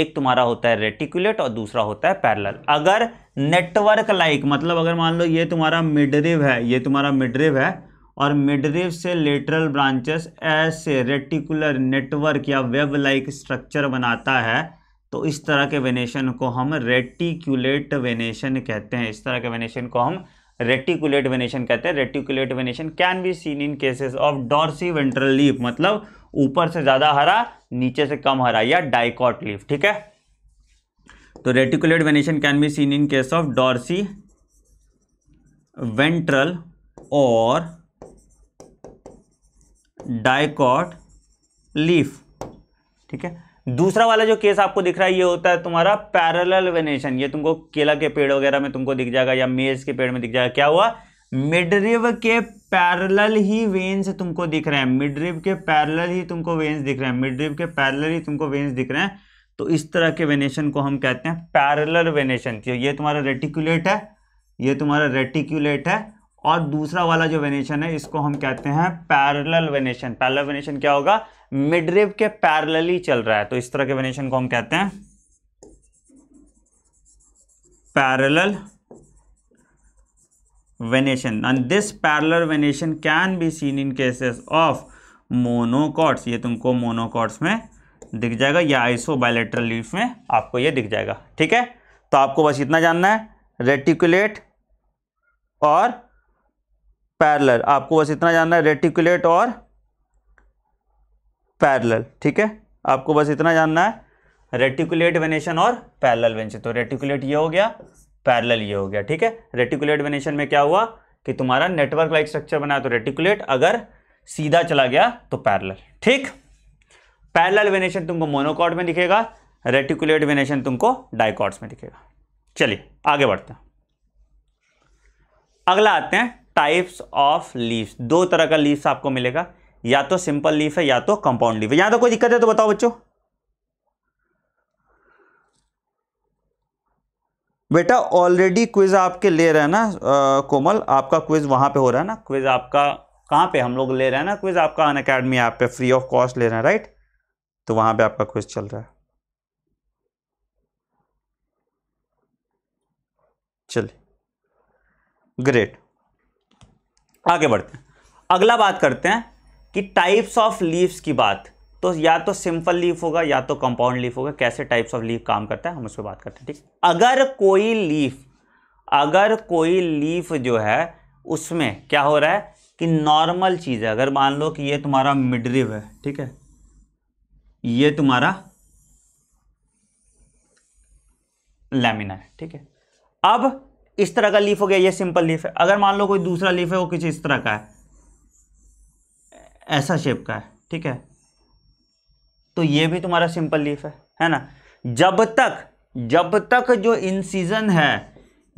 एक तुम्हारा होता है रेटिकुलेट और दूसरा होता है पैरल अगर नेटवर्क लाइक मतलब अगर मान लो ये तुम्हारा मिडरिव है ये तुम्हारा मिडरिव है और मिडरिव से लेटरल ब्रांचेस ऐसे रेटिकुलर नेटवर्क या वेब लाइक स्ट्रक्चर बनाता है तो इस तरह के वेनेशन को हम रेटिकुलेट वेनेशन कहते हैं इस तरह के वेनेशन को हम रेटिकुलेट वेनेशन कहते हैं reticulate venation can be seen in cases of dorsiventral leaf मतलब ऊपर से ज़्यादा हरा नीचे से कम हरा या डाइकॉट लीफ ठीक है तो reticulate venation can be seen in case of dorsiventral और डाइकॉट लीफ ठीक है दूसरा वाला जो केस आपको दिख रहा है ये होता है तुम्हारा पैरेलल वेनेशन ये तुमको केला के पेड़ वगैरह में तुमको दिख जाएगा या मेज के पेड़ में दिख जाएगा क्या हुआ मिडरिव के पैरेलल ही वेन्स तुमको दिख रहे हैं मिडरिव के पैरेलल ही तुमको वेन्स दिख रहे हैं मिडरिव के पैरेलल ही तुमको वेन्स दिख रहे हैं तो इस तरह के वेनेशन को हम कहते हैं पैरेलल वेनेशन तो ये तुम्हारा रेटिकुलेट है ये तुम्हारा रेटिकुलेट है और दूसरा वाला जो वेनेशन है इसको हम कहते हैं पैरेलल वेनेशन पैरल वेनेशन क्या होगा मिडरिव के पैरेलल ही चल रहा है तो इस तरह के वेनेशन को हम कहते हैं parallel venation and this parallel venation can be seen in cases of monocots ये तुमको मोनोकॉट्स में दिख जाएगा या आइसो बायोलेट्रल लीफ में आपको ये दिख जाएगा ठीक है तो आपको बस इतना जानना है रेटिकुलेट और पैरलर आपको बस इतना जानना है रेटिकुलेट और पैरलर ठीक है आपको बस इतना जानना है रेटिकुलेट वेनेशन और पैरल वेनेशन तो रेटिकुलेट ये हो गया पैरेलल ये हो गया ठीक है रेटिकुलेट वेनेशन में क्या हुआ कि तुम्हारा नेटवर्क लाइक स्ट्रक्चर बना तो रेटिकुलेट अगर सीधा चला गया तो पैरेलल ठीक पैरेलल वेनेशन तुमको मोनोकॉट में दिखेगा रेटिकुलेट वेनेशन तुमको डाइकॉट्स में दिखेगा चलिए आगे बढ़ते हैं अगला आते हैं टाइप्स ऑफ लीव्स दो तरह का लीव्स आपको मिलेगा या तो सिंपल लीफ है या तो कंपाउंड लीफ है यहां तो कोई दिक्कत है तो बताओ बच्चों बेटा ऑलरेडी क्विज़ आपके ले रहे हैं ना कोमल आपका क्विज़ वहाँ पे हो रहा है ना क्विज़ आपका कहाँ पे हम लोग ले रहे हैं ना क्विज़ आपका अन अकेडमी ऐप पे फ्री ऑफ कॉस्ट ले रहे हैं राइट तो वहाँ पे आपका क्विज़ चल रहा है चलिए ग्रेट आगे बढ़ते हैं अगला बात करते हैं कि टाइप्स ऑफ लीव्स की बात तो या तो सिंपल लीफ होगा या तो कंपाउंड लीफ होगा कैसे टाइप्स ऑफ लीफ काम करता है हम उस पर बात करते हैं ठीक अगर कोई लीफ अगर कोई लीफ जो है उसमें क्या हो रहा है कि नॉर्मल चीज़ है अगर मान लो कि ये तुम्हारा मिडरिव है ठीक है ये तुम्हारा लेमिना है ठीक है अब इस तरह का लीफ हो गया ये सिंपल लीफ है अगर मान लो कोई दूसरा लीफ है वो किसी इस तरह का है ऐसा शेप का है ठीक है तो ये भी तुम्हारा सिंपल लीफ है है ना जब तक जब तक जो इंसीजन है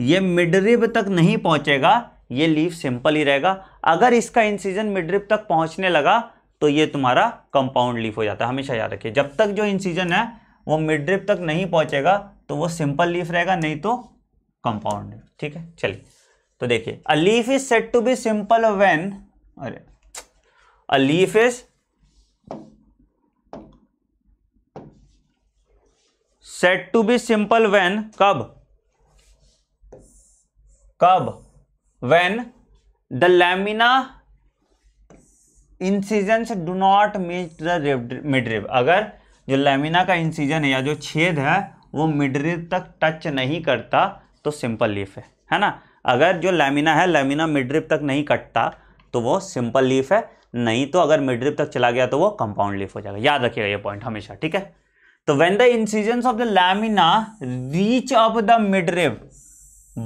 ये मिडरिब तक नहीं पहुंचेगा ये लीफ सिंपल ही रहेगा अगर इसका इंसीजन मिडरिब तक पहुंचने लगा तो ये तुम्हारा कंपाउंड लीफ हो जाता है हमेशा याद रखिए जब तक जो इंसीजन है वो मिडरिप तक नहीं पहुंचेगा तो वो सिंपल लीफ रहेगा नहीं तो कंपाउंड लीफ ठीक है चलिए तो देखिए a leaf is set to be simple when अरे a leaf is set to be simple when कब कब when the lamina incision do not meet the midrib अगर जो लेमिना का इंसिजन है या जो छेद है वो मिडरिब तक टच नहीं करता तो सिंपल लीफ है है ना अगर जो लेमिना है लेमिना मिडरिब तक नहीं कटता तो वो सिंपल लीफ है नहीं तो अगर मिडरिप तक चला गया तो वो कंपाउंड लीफ हो जाएगा याद रखिएगा ये पॉइंट हमेशा ठीक है तो the the of the lamina reach of the the midrib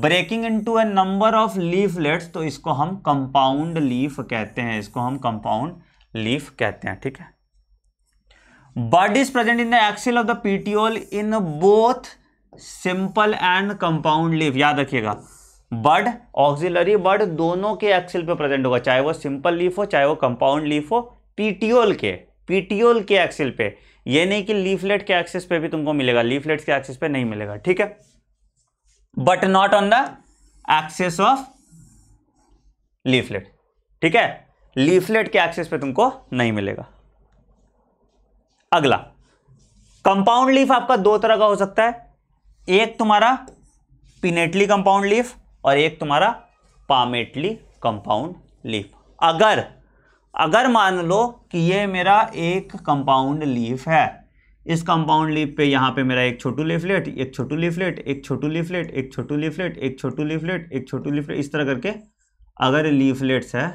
breaking into a number of leaflets तो इसको हम कंपाउंड लीफ कहते हैं इसको हम कंपाउंड लीफ कहते हैं ठीक है bud is present in the axil of the petiole in both simple and compound leaf याद रखिएगा बड ऑक्सिलरी बड दोनों के एक्सिल पे प्रेजेंट होगा चाहे वो सिंपल लीफ हो चाहे वो कंपाउंड लीफ हो पीटीओल के पीटीओल के एक्सिल पे ये नहीं कि लीफलेट के एक्सेस पे भी तुमको मिलेगा लीफलेट्स के एक्सेस पे नहीं मिलेगा ठीक है but not on the axis of leaflet ठीक है लीफलेट के एक्सेस पे तुमको नहीं मिलेगा अगला कंपाउंड लीफ आपका दो तरह का हो सकता है एक तुम्हारा पिनेटली कंपाउंड लीफ और एक तुम्हारा पामेटली कंपाउंड लीफ अगर अगर मान लो कि ये मेरा एक कंपाउंड लीफ है इस कंपाउंड लीफ पे यहाँ पे मेरा एक छोटू लीफलेट एक छोटू लीफलेट एक छोटू लीफलेट एक छोटू लीफलेट एक छोटू लीफलेट एक छोटू लीफलेट इस तरह करके अगर लीफलेट्स है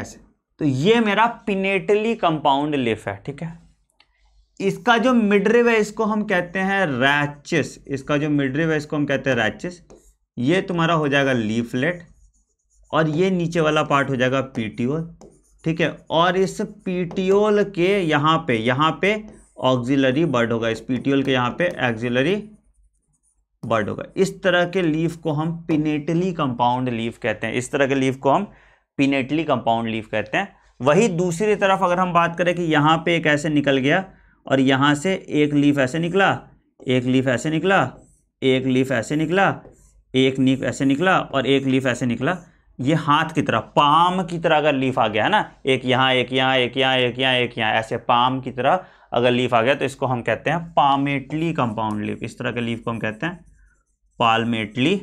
ऐसे तो ये मेरा पिनेटली कंपाउंड लीफ है ठीक है इसका जो मिड है इसको हम कहते हैं रैचिस इसका जो मिड है इसको हम कहते हैं रैचिस ये तुम्हारा हो जाएगा लीफलेट और ये नीचे वाला पार्ट हो जाएगा पीटीओल ठीक है और इस पीटीओल के यहाँ पे यहाँ पे ऑक्जिलरी बर्ड होगा इस पीटीओल के यहाँ पे एक्जिलरी बर्ड होगा इस तरह के लीफ को हम पिनेटली कंपाउंड लीफ कहते हैं इस तरह के लीफ को हम पिनेटली कंपाउंड लीफ कहते हैं वही दूसरी तरफ अगर हम बात करें कि यहाँ पे एक ऐसे निकल गया और यहाँ से एक लीफ ऐसे निकला एक लीफ ऐसे निकला एक लीफ ऐसे निकला एक लीफ ऐसे निकला और एक लीफ ऐसे निकला ये हाथ की तरह पाम की तरह अगर लीफ आ गया है ना एक यहाँ एक यहाँ एक यहाँ एक यहाँ एक यहाँ ऐसे पाम की तरह अगर लीफ आ गया तो इसको हम कहते हैं पामेटली कंपाउंड लीफ इस तरह के लीफ को हम कहते हैं पालमेटली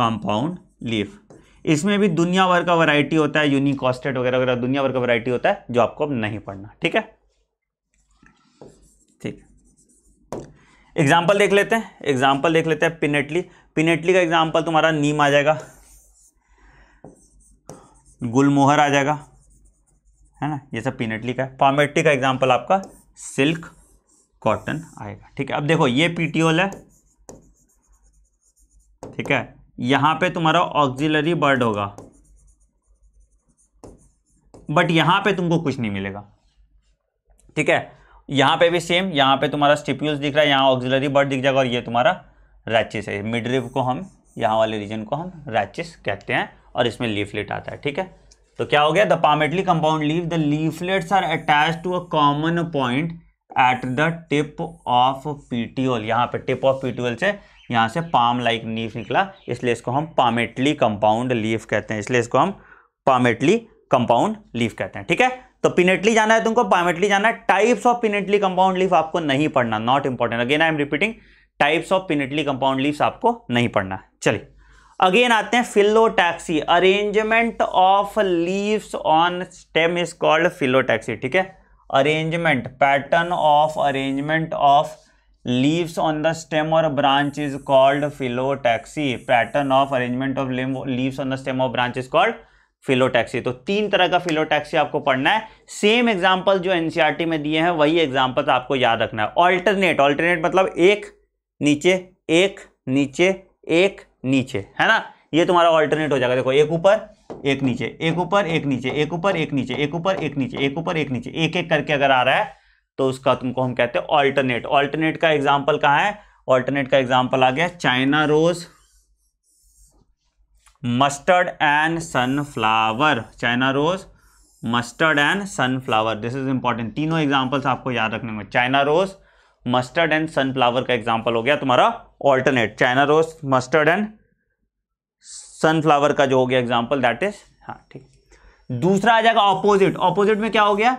कंपाउंड लीफ इसमें भी दुनिया भर का वैरायटी होता है यूनिकॉस्टेड वगैरह वगैरह दुनिया भर का वैरायटी होता है जो आपको अब नहीं पढ़ना ठीक है एग्जाम्पल देख लेते हैं एग्जाम्पल देख लेते हैं पिनेटली पिनेटली का एग्जाम्पल तुम्हारा नीम आ जाएगा गुलमोहर आ जाएगा है ना ये सब पीनेटली का है फॉर्मेटली का एग्जाम्पल आपका सिल्क कॉटन आएगा ठीक है अब देखो ये पीटीओल है ठीक है यहां पे तुम्हारा ऑक्जिलरी बर्ड होगा बट यहां पे तुमको कुछ नहीं मिलेगा ठीक है यहाँ पे भी सेम यहाँ पे तुम्हारा स्टिप्यूल्स दिख रहा है यहाँ ऑक्सिलरी बर्ड दिख जाएगा और ये तुम्हारा रैचिस है मिड रिव को हम यहाँ वाले रीजन को हम रैचिस कहते हैं और इसमें लीफलेट आता है ठीक है तो क्या हो गया the palmately compound leave the leaflets are attach to a common point at the tip of petiole यहाँ पे टिप ऑफ पीटियोल से यहाँ से पाम लाइक लीफ निकला इसलिए इसको हम पामेटली कंपाउंड लीफ कहते हैं इसलिए इसको हम पामेटली कंपाउंड लीफ कहते हैं ठीक है तो पिनेटली जाना है तुमको पामेटली जाना है types of pinnately compound leaf आपको नहीं पढ़ना not important again I am repeating types of pinnately compound leave आपको नहीं पढ़ना चलिए अगेन आते हैं phyllotaxy arrangement of leaves on stem is called phyllotaxy ठीक है arrangement pattern of arrangement of leaves on the stem और branch is called phyllotaxy pattern of arrangement of leaves on the stem और branch is called phyllotaxy तो तीन तरह का phyllotaxy आपको पढ़ना है सेम एग्जाम्पल जो एनसीईआरटी e में दिए हैं वही एग्जाम्पल आपको याद रखना है ऑल्टरनेट ऑल्टरनेट मतलब एक नीचे एक नीचे एक नीचे है ना ये तुम्हारा ऑल्टरनेट हो जाएगा देखो एक ऊपर एक नीचे एक ऊपर एक नीचे एक ऊपर एक नीचे एक ऊपर एक नीचे एक ऊपर एक नीचे एक एक करके अगर आ रहा है तो उसका तुमको हम कहते हैं ऑल्टरनेट ऑल्टरनेट का एग्जाम्पल कहाँ है ऑल्टरनेट का एग्जाम्पल आ गया China rose mustard and sunflower China rose mustard and sunflower this is important तीनों एग्जाम्पल्स आपको याद रखने में China rose mustard and sunflower का एग्जाम्पल हो गया तुम्हारा alternate China rose mustard and sunflower का जो हो गया एग्जाम्पल दैट इज हाँ ठीक दूसरा आ जाएगा ऑपोजिट ऑपोजिट में क्या हो गया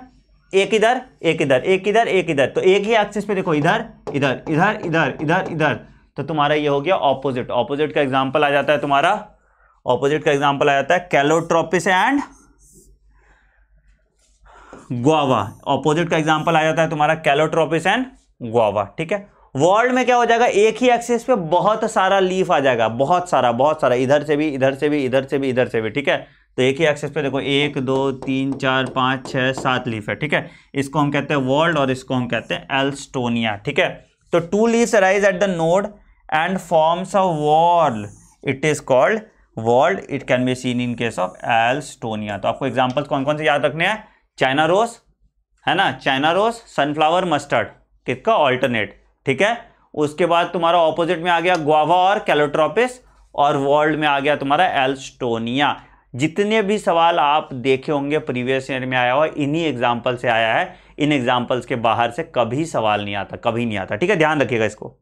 एक इधर एक इधर एक इधर एक इधर तो एक ही एक्सेस पे देखो इधर इधर इधर इधर इधर इधर तो तुम्हारा ये हो गया ऑपोजिट ऑपोजिट का एग्जाम्पल आ जाता है तुम्हारा ऑपोजिट का एग्जाम्पल आ जाता है कैलोट्रोपिस एंड गुआवा ऑपोजिट का एग्जाम्पल आ जाता है तुम्हारा कैलोट्रोपिस एंड गुआवा ठीक है वर्ल्ड में क्या हो जाएगा एक ही एक्सेस पे बहुत सारा लीफ आ जाएगा बहुत सारा बहुत सारा इधर से भी इधर से भी इधर से भी इधर से भी ठीक है तो एक ही एक्सेस पे देखो एक दो तीन चार पाँच छः सात लीफ है ठीक है इसको हम कहते हैं वर्ल्ड और इसको हम कहते हैं एल्स्टोनिया ठीक है तो two leaves rise at the node and forms a whorl it is called whorled it can be seen in case of alstonia तो आपको एग्जाम्पल्स कौन कौन से याद रखने हैं चाइना रोज है ना चाइना रोज सनफ्लावर मस्टर्ड किसका ऑल्टरनेट ठीक है उसके बाद तुम्हारा ऑपोजिट में आ गया ग्वावा और कैलोट्रोपिस और वर्ल्ड में आ गया तुम्हारा एल्स्टोनिया जितने भी सवाल आप देखे होंगे प्रीवियस ईयर में आया हुआ इन्हीं एग्जाम्पल से आया है इन एग्जाम्पल्स के बाहर से कभी सवाल नहीं आता कभी नहीं आता ठीक है ध्यान रखिएगा इसको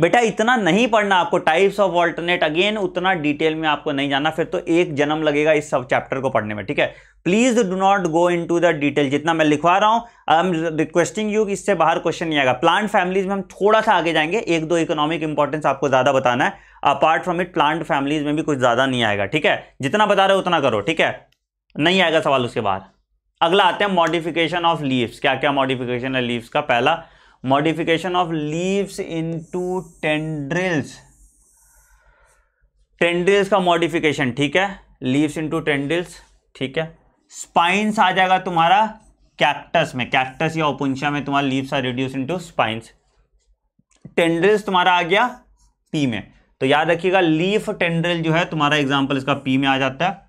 बेटा इतना नहीं पढ़ना आपको टाइप्स ऑफ ऑल्टरनेट अगेन उतना डिटेल में आपको नहीं जाना फिर तो एक जन्म लगेगा इस सब चैप्टर को पढ़ने में ठीक है please do not go into the detail जितना मैं लिखवा रहा हूं आई एम रिक्वेस्टिंग यू इससे बाहर क्वेश्चन नहीं आएगा प्लांट फैमिलीज में हम थोड़ा सा आगे जाएंगे एक दो इकोनॉमिक इंपॉर्टेंस आपको ज्यादा बताना है apart from it plant families में भी कुछ ज्यादा नहीं आएगा ठीक है जितना बता रहे हो उतना करो ठीक है नहीं आएगा सवाल उसके बाहर अगला आते हैं मॉडिफिकेशन ऑफ लीव्स क्या क्या मॉडिफिकेशन है लीव्स का पहला modification of leaves into tendrils tendrils का मॉडिफिकेशन ठीक है लीव्स इनटू टेंड्रिल्स ठीक है स्पाइंस आ जाएगा तुम्हारा कैक्टस में कैक्टस या ओपुंशा में तुम्हारा leaves are reduce into spines tendrils तुम्हारा आ गया पी में तो याद रखिएगा लीफ टेंड्रिल जो है तुम्हारा एग्जाम्पल इसका पी में आ जाता है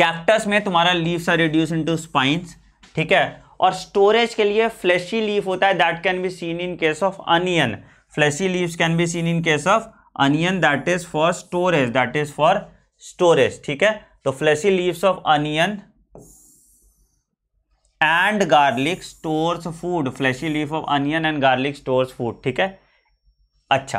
कैक्टस में तुम्हारा leaves are reduce to spines ठीक है और स्टोरेज के लिए फ्लैशी लीफ होता है that can be seen in case of onion fleshy leaves can be seen in case of onion that is for storage that is for storage ठीक है तो fleshy leaves of onion and garlic stores food fleshy leaf of onion and garlic stores food ठीक है अच्छा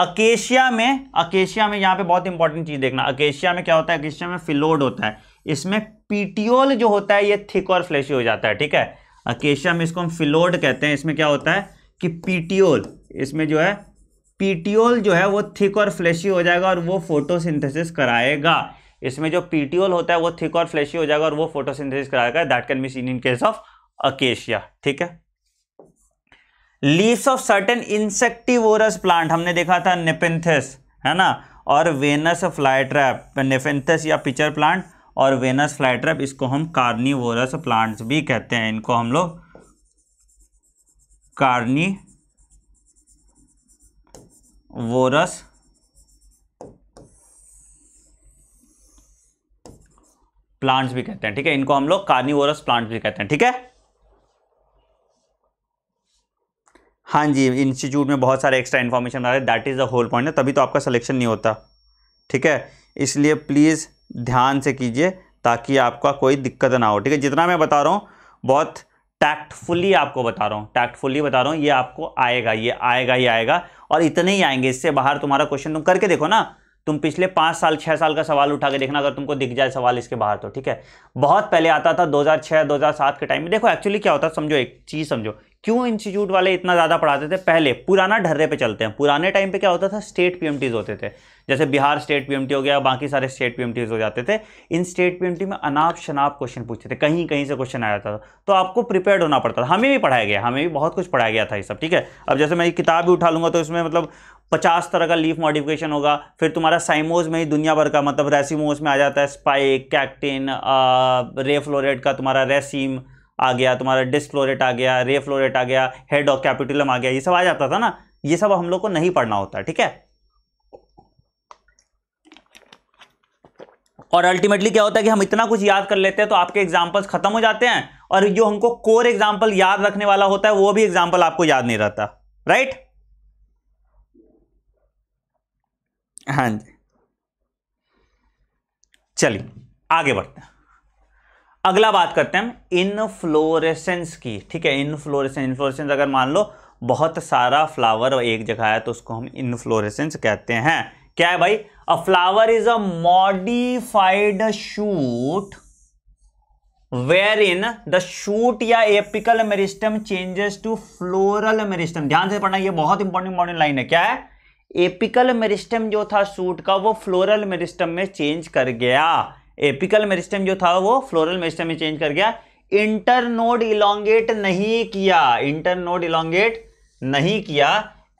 acacia में acacia में यहां पे बहुत इंपॉर्टेंट चीज देखना अकेशिया में क्या होता है अकेशिया में फिलोड होता है इसमें पीटियोल जो होता है ये थिक और फ्लैशी हो जाता है ठीक है अकेशिया में इसको हम फिलोड कहते हैं इसमें क्या होता है कि पीटियोल इसमें जो है पीटियोल जो है वो थिक और फ्लैशी हो जाएगा और वो फोटोसिंथेसिस कराएगा इसमें जो पीटियोल होता है वो थिक और फ्लैशी हो जाएगा और वो फोटोसिंथेसिस कराएगा that can be seen in case of acacia ठीक है leaves of certain insectivorous plant हमने देखा था नेपेंथस है ना और वेनस फ्लाई ट्रैप नेफेंथस या पिचर प्लांट और वेनस फ्लाइट्रैप इसको हम कार्निवोरस प्लांट्स भी कहते हैं इनको हम लोग कार्नी वोरस प्लांट्स भी कहते हैं ठीक है इनको हम लोग कार्निवोरस प्लांट्स भी कहते हैं ठीक है हाँ जी इंस्टीट्यूट में बहुत सारे एक्स्ट्रा इन्फॉर्मेशन आ रहे हैं that is the whole point है तभी तो आपका सिलेक्शन नहीं होता ठीक है इसलिए प्लीज़ ध्यान से कीजिए ताकि आपका कोई दिक्कत ना हो ठीक है जितना मैं बता रहा हूँ बहुत टैक्टफुली आपको बता रहा हूँ टैक्टफुली बता रहा हूँ ये आपको आएगा ये आएगा ही आएगा और इतने ही आएंगे इससे बाहर तुम्हारा क्वेश्चन तुम करके देखो ना तुम पिछले पाँच साल छः साल का सवाल उठा के देखना अगर तुमको दिख जाए सवाल इसके बाहर तो ठीक है बहुत पहले आता था 2006 2007 के टाइम में देखो एक्चुअली क्या होता है समझो एक चीज़ समझो क्यों इंस्टीट्यूट वाले इतना ज़्यादा पढ़ाते थे पहले पुराना ढर्रे पे चलते हैं पुराने टाइम पे क्या होता था स्टेट पीएमटीज होते थे जैसे बिहार स्टेट पीएमटी हो गया बाकी सारे स्टेट पीएमटीज हो जाते थे इन स्टेट पीएमटी में अनाप शनाप क्वेश्चन पूछते थे कहीं कहीं से क्वेश्चन आ जाता था तो आपको प्रिपेयर होना पड़ता था हमें भी पढ़ाया गया हमें भी बहुत कुछ पढ़ाया गया था ये सब ठीक है अब जैसे मैं किताब भी उठा लूँगा तो इसमें मतलब पचास तरह का लीफ मॉडिफिकेशन होगा फिर तुम्हारा साइमोज में ही दुनिया भर का मतलब रेसिमोज में आ जाता है स्पाइक कैक्टिन रेफ्लोरेट का तुम्हारा रेसिम आ गया तुम्हारा डिस्फ्लोरेट आ गया रेफ्लोरेट आ गया हेड ऑफ कैपिटलम आ गया ये सब आ जाता था ना ये सब हम लोग को नहीं पढ़ना होता ठीक है और अल्टीमेटली क्या होता है कि हम इतना कुछ याद कर लेते हैं तो आपके एग्जाम्पल्स खत्म हो जाते हैं और जो हमको कोर एग्जाम्पल याद रखने वाला होता है वो भी एग्जाम्पल आपको याद नहीं रहता राइट हाँ जी चलिए आगे बढ़ते हैं अगला बात करते हैं हम इनफ्लोरेसेंस की ठीक है इनफ्लोरेसेंस इनफ्लोरेसेंस अगर मान लो बहुत सारा फ्लावर एक जगह है तो उसको हम इनफ्लोरेसेंस कहते हैं क्या है भाई a flower is a modified shoot wherein the shoot या apical meristem changes to floral meristem ध्यान से पढ़ना ये बहुत इंपॉर्टेंट इंपॉर्टेंट लाइन है क्या है एपिकल मेरिस्टम जो था शूट का वो फ्लोरल मेरिस्टम में चेंज कर गया एपिकल मेरिस्टम जो था वो फ्लोरल मेरिस्टम में चेंज कर गया इंटरनोड इलांगेट नहीं किया इंटरनोड इलांगेट नहीं किया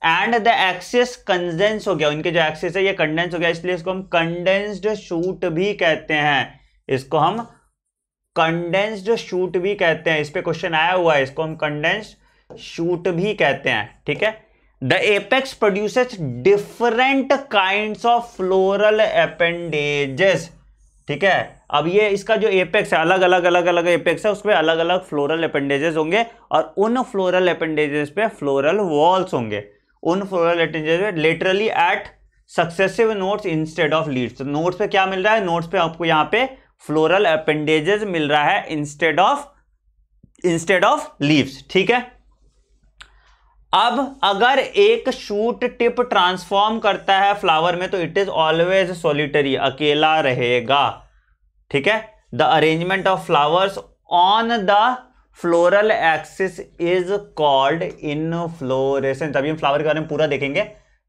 एंड द एक्सेस कंडेंस हो गया उनके जो एक्सेस है ये कंडेंस हो गया इसलिए इसको हम कंडेंस्ड शूट भी कहते हैं इसको हम कंडेंस्ड शूट भी कहते हैं इस पर क्वेश्चन आया हुआ है इसको हम कंडेंस्ड शूट भी कहते हैं ठीक है the apex produces different kind of floral appendages ठीक है अब ये इसका जो एपेक्स है अलग अलग अलग अलग एपेक्स है उसमें अलग अलग फ्लोरल अपेंडेजेस होंगे और उन फ्लोरल अपेंडेजेस पे फ्लोरल वॉल्स होंगे उन फ्लोरल अपेंडेजेस पे laterally at successive nodes instead of leaves nodes पे क्या मिल रहा है नोट्स पे आपको यहाँ पे फ्लोरल अपेंडेजेस मिल रहा है instead of instead of leaves ठीक है अब अगर एक शूट टिप ट्रांसफॉर्म करता है फ्लावर में तो इट इज ऑलवेज सोलिटरी अकेला रहेगा ठीक है the arrangement of flowers on the floral axis is called inflorescence अभी हम फ्लावर के बारे में पूरा देखेंगे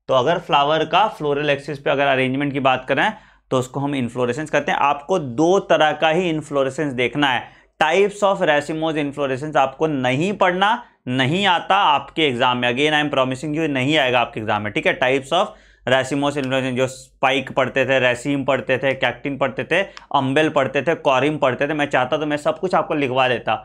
तो अगर फ्लावर का फ्लोरल एक्सिस पे अगर अरेंजमेंट की बात करें तो उसको हम इन्फ्लोरेसेंस कहते हैं आपको दो तरह का ही इन्फ्लोरेसेंस देखना है टाइप्स ऑफ रेसिमोज इन्फ्लोरेसेंस आपको नहीं पढ़ना नहीं आता आपके एग्जाम में again I am promising you नहीं आएगा आपके एग्जाम में ठीक है टाइप्स ऑफ रेसिमोस इन्फ्लुएंजा जो स्पाइक पढ़ते थे रेसिम पढ़ते थे कैक्टिन पढ़ते थे अम्बेल पढ़ते थे कॉरिम पढ़ते थे मैं चाहता तो मैं सब कुछ आपको लिखवा देता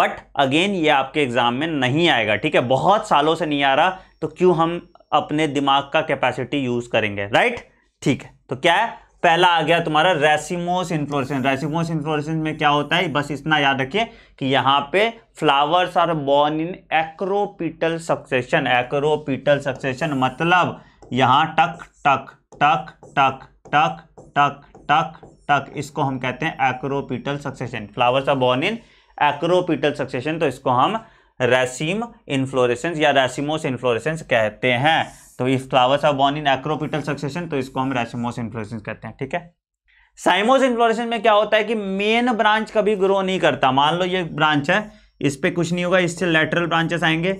बट अगेन ये आपके एग्जाम में नहीं आएगा ठीक है बहुत सालों से नहीं आ रहा तो क्यों हम अपने दिमाग का कैपेसिटी यूज़ करेंगे राइट ठीक है तो क्या है पहला आ गया तुम्हारा रेसिमोस इन्फ्लोरेसेंस रेसिमोस इन्फ्लोरेसेंस में क्या होता है बस इतना याद रखिए कि यहाँ पे flowers are borne in acropetal succession acropetal succession मतलब यहाँ टक टक टक टक टक टक टक टक इसको हम कहते हैं acropetal succession flowers are borne in acropetal succession तो इसको हम रेसिम इन्फ्लोरेसेंस या रेसिमोस इन्फ्लोरेसेंस कहते हैं तो if flowers are borne in acropetal succession तो इसको हम रेसमोस इन्फ्लोरेसेंस कहते हैं ठीक है साइमोस इन्फ्लोरेसेंस में क्या होता है कि मेन ब्रांच कभी ग्रो नहीं करता मान लो ये ब्रांच है इस पर कुछ नहीं होगा इससे लेटरल ब्रांचेस आएंगे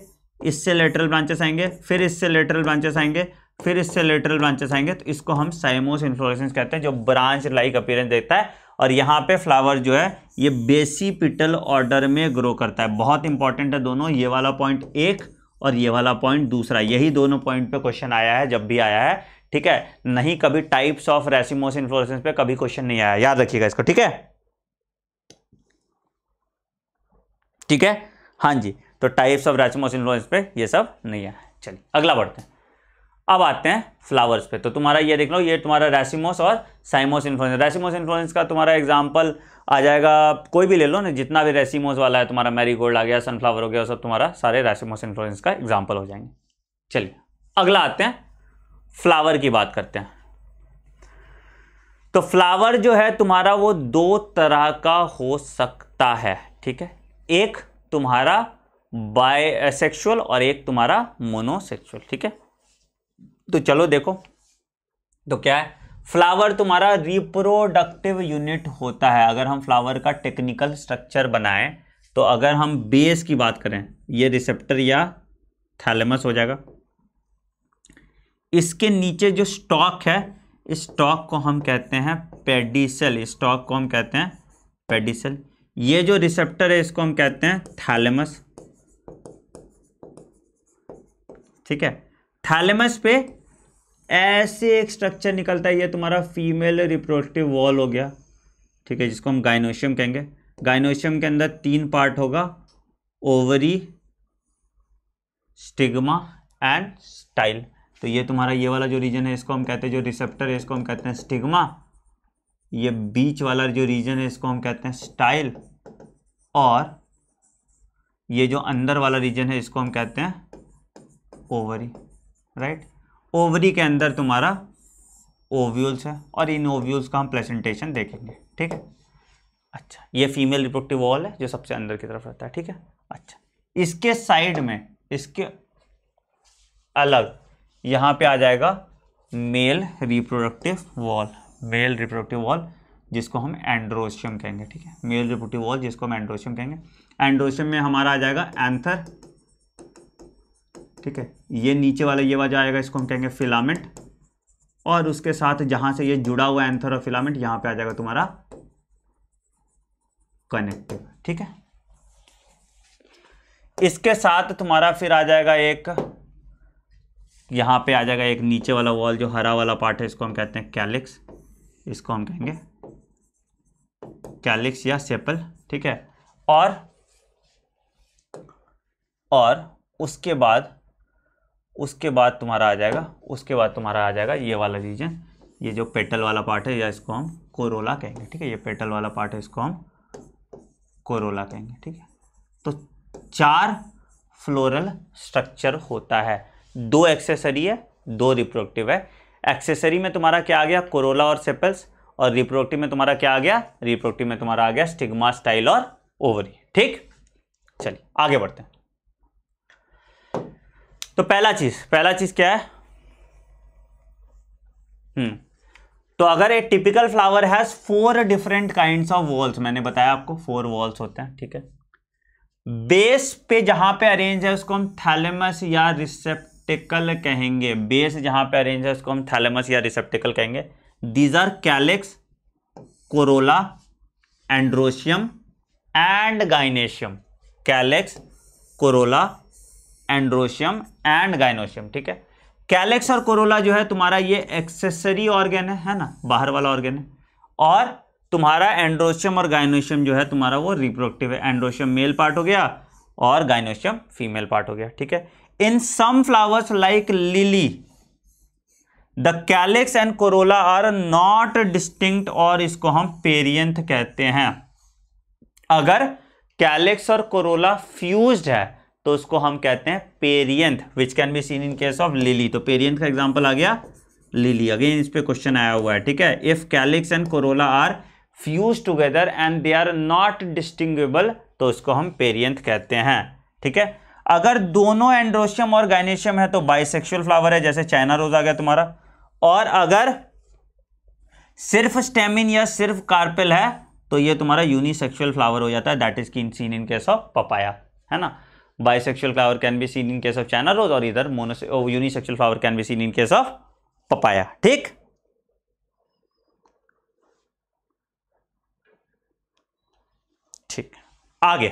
इससे लेटरल ब्रांचेस आएंगे फिर इससे लेटरल ब्रांचेस आएंगे फिर इससे लेटरल ब्रांचेस आएंगे तो इसको हम साइमोस इन्फ्लोरेसेंस कहते हैं जो ब्रांच लाइक अपीयरेंस देता है और यहाँ पे फ्लावर जो है ये बेसी पिटल ऑर्डर में ग्रो करता है बहुत इंपॉर्टेंट है दोनों ये वाला पॉइंट एक और ये वाला पॉइंट दूसरा यही दोनों पॉइंट पे क्वेश्चन आया है जब भी आया है ठीक है नहीं कभी टाइप्स ऑफ रेसिमोस इन्फ्लोरेसेंस पे कभी क्वेश्चन नहीं आया याद रखिएगा इसको ठीक है ठीक है हाँ जी तो टाइप्स ऑफ रेसिमोस इन्फ्लोरेंस पे ये सब नहीं आया चलिए अगला बढ़ते हैं अब आते हैं फ्लावर्स पे तो तुम्हारा ये देख लो ये तुम्हारा रेसिमोस और साइमोस इन्फ्लुएंस रेसिमोस इन्फ्लुएंस का तुम्हारा एग्जाम्पल आ जाएगा कोई भी ले लो ना जितना भी रेसिमोस वाला है तुम्हारा मैरी गोल्ड आ गया सनफ्लावर हो गया सब तुम्हारा सारे रेसिमोस इन्फ्लुएंस का एग्जाम्पल हो जाएंगे चलिए अगला आते हैं फ्लावर की बात करते हैं तो फ्लावर जो है तुम्हारा वो दो तरह का हो सकता है ठीक है एक तुम्हारा बाय सेक्सुअल और एक तुम्हारा मोनोसेक्सुअल ठीक है तो चलो देखो तो क्या है फ्लावर तुम्हारा रिप्रोडक्टिव यूनिट होता है अगर हम फ्लावर का टेक्निकल स्ट्रक्चर बनाएं तो अगर हम बेस की बात करें ये रिसेप्टर या थैलेमस हो जाएगा इसके नीचे जो स्टॉक है इस स्टॉक को हम कहते हैं पेडिसल स्टॉक को हम कहते हैं पेडिसल ये जो रिसेप्टर है इसको हम कहते हैं थैलेमस ठीक है थैलेमस पे ऐसे एक स्ट्रक्चर निकलता है ये तुम्हारा फीमेल रिप्रोडक्टिव वॉल हो गया ठीक है जिसको हम गाइनोशियम कहेंगे गाइनोशियम के अंदर तीन पार्ट होगा ओवरी स्टिग्मा एंड स्टाइल तो ये तुम्हारा ये वाला जो रीजन है इसको हम कहते हैं जो रिसेप्टर है इसको हम कहते हैं स्टिग्मा ये बीच वाला जो रीजन है इसको हम कहते हैं स्टाइल और ये जो अंदर वाला रीजन है इसको हम कहते हैं ओवरी राइट ओवरी के अंदर तुम्हारा ओव्यूल्स है और इन ओव्यूल्स का हम प्लेसेंटेशन देखेंगे ठीक है अच्छा ये फीमेल रिप्रोडक्टिव वॉल है जो सबसे अंदर की तरफ रहता है ठीक है अच्छा इसके साइड में इसके अलग यहाँ पे आ जाएगा male reproductive whorl male reproductive whorl जिसको हम एंड्रोशियम कहेंगे ठीक है मेल रिप्रोडक्टिव वॉल जिसको हम एंड्रोशियम कहेंगे एंड्रोशियम में हमारा आ जाएगा एंथर ठीक है ये नीचे वाला ये वाला आएगा इसको हम कहेंगे फिलामेंट और उसके साथ जहां से ये जुड़ा हुआ एंथर और फिलामेंट यहां पे आ जाएगा तुम्हारा कनेक्टिव ठीक है इसके साथ तुम्हारा फिर आ जाएगा एक यहां पे आ जाएगा एक नीचे वाला वॉल जो हरा वाला पार्ट है इसको हम कहते हैं कैलिक्स इसको हम कहेंगे कैलिक्स या सेपल ठीक है और और उसके बाद उसके बाद तुम्हारा आ जाएगा उसके बाद तुम्हारा आ जाएगा ये वाला रीजन ये जो पेटल वाला पार्ट है या इसको हम कोरोला कहेंगे ठीक है ये पेटल वाला पार्ट है इसको हम कोरोला कहेंगे ठीक है तो चार फ्लोरल स्ट्रक्चर होता है दो एक्सेसरी है दो रिप्रोडक्टिव है एक्सेसरी में तुम्हारा क्या आ गया कोरोला और सेपल्स और रिप्रोडक्टिव में तुम्हारा क्या आ गया रिप्रोडक्टिव में तुम्हारा आ गया स्टिग्मा स्टाइल और ओवरी ठीक चलिए आगे बढ़ते हैं तो पहला चीज़ पहला चीज़ क्या है हम्म, तो अगर एक typical flower has four different kind of whorls मैंने बताया आपको फोर वॉल्स होते हैं ठीक है बेस पे जहां पे अरेंज है उसको हम थैलेमस या रिसेप्टिकल कहेंगे बेस जहां पे अरेंज है उसको हम थैलेमस या रिसेप्टिकल कहेंगे these are calyx corolla androecium and gynoecium calyx corolla androecium and gynoecium ठीक है कैलेक्स और कोरोला जो है तुम्हारा ये एक्सेसरी ऑर्गेन है है ना बाहर वाला ऑर्गेन है और तुम्हारा एंड्रोशियम और गाइनोशियम जो है तुम्हारा वो रिप्रोडक्टिव है एंड्रोशियम मेल पार्ट हो गया और गाइनोशियम फीमेल पार्ट हो गया ठीक है in some flowers like lily the calyx and corolla are not distinct और इसको हम पेरियंथ कहते हैं अगर कैलिक्स और कोरोला फ्यूज्ड है तो उसको हम कहते हैं perianth which can be seen in case of lily तो पेरियंथ का एग्जाम्पल आ गया लिली अगेन इस पर क्वेश्चन आया हुआ है ठीक है if calyx and corolla are fuse together and they are not distinguishable तो उसको हम पेरियंथ कहते हैं ठीक है अगर दोनों एंड्रोशियम और गाइनेशियम है तो बाइसेक्सुअल फ्लावर है जैसे चाइना रोज आ गया तुम्हारा और अगर सिर्फ स्टेमिन या सिर्फ कार्पेल है तो ये तुम्हारा यूनिसेक्सुअल फ्लावर हो जाता है that is can seen in case of papaya है ना bisexual flower can be seen in case of China rose और इधर monos or oh, unisexual flower can be seen in case of ठीक आगे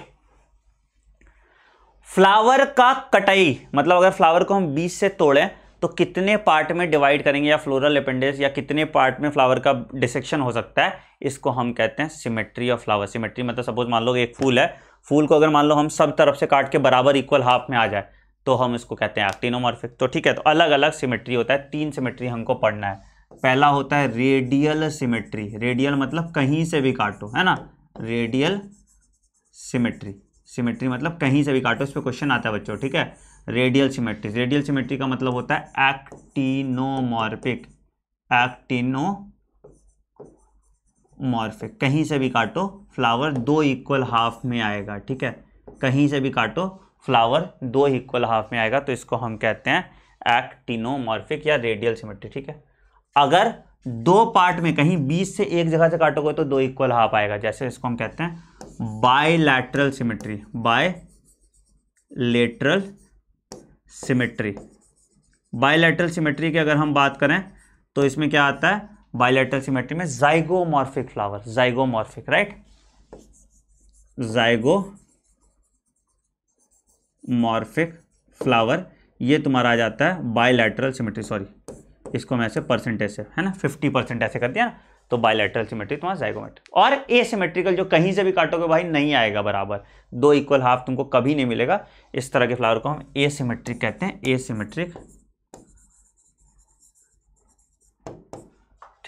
flower का कटाई मतलब अगर फ्लावर को हम बीज से तोड़ें तो कितने पार्ट में डिवाइड करेंगे या फ्लोरल अपेंडेज या कितने पार्ट में फ्लावर का डिसेक्शन हो सकता है इसको हम कहते हैं सिमेट्री ऑफ फ्लावर सिमेट्री मतलब सपोज मान लो एक फूल है फूल को अगर मान लो हम सब तरफ से काट के बराबर इक्वल हाफ में आ जाए तो हम इसको कहते हैं एक्टिनोमॉर्फिक तो ठीक है तो अलग अलग सिमेट्री होता है तीन सिमेट्री हमको पढ़ना है पहला होता है रेडियल सिमेट्री रेडियल मतलब कहीं से भी काटो है ना रेडियल सिमेट्री सिमेट्री मतलब कहीं से भी काटो इस पर क्वेश्चन आता है बच्चों ठीक है रेडियल सिमेट्री रेडियल सिमेट्री का मतलब होता है एक्टिनोमॉर्फिक एक्टिनो मॉर्फिक कहीं से भी काटो फ्लावर दो इक्वल हाफ में आएगा ठीक है कहीं से भी काटो फ्लावर दो इक्वल हाफ में आएगा तो इसको हम कहते हैं एक्टिनोमॉर्फिक या रेडियल सिमेट्री ठीक है अगर दो पार्ट में कहीं बीस से एक जगह से काटोगे तो दो इक्वल हाफ आएगा जैसे इसको हम कहते हैं bilateral symmetry bilateral symmetry bilateral symmetry की अगर हम बात करें तो इसमें क्या आता है बायोलेटरल सिमेट्री में zygomorphic flower zygomorphic right morphic flower ये तुम्हारा आ जाता है बायोलेटरल सिमेट्री सॉरी इसको मैं ऐसे परसेंटेज से है ना फिफ्टी परसेंट ऐसे कर दिया ना तो बायोलेटरल सिमेट्री तुम्हारा जाइगोमेट्रिक और ए सिमेट्रिकल जो कहीं से भी काटोगे भाई नहीं आएगा बराबर दो इक्वल हाफ तुमको कभी नहीं मिलेगा इस तरह के फ्लावर को हम ए सिमेट्रिक कहते हैं ए सिमेट्रिक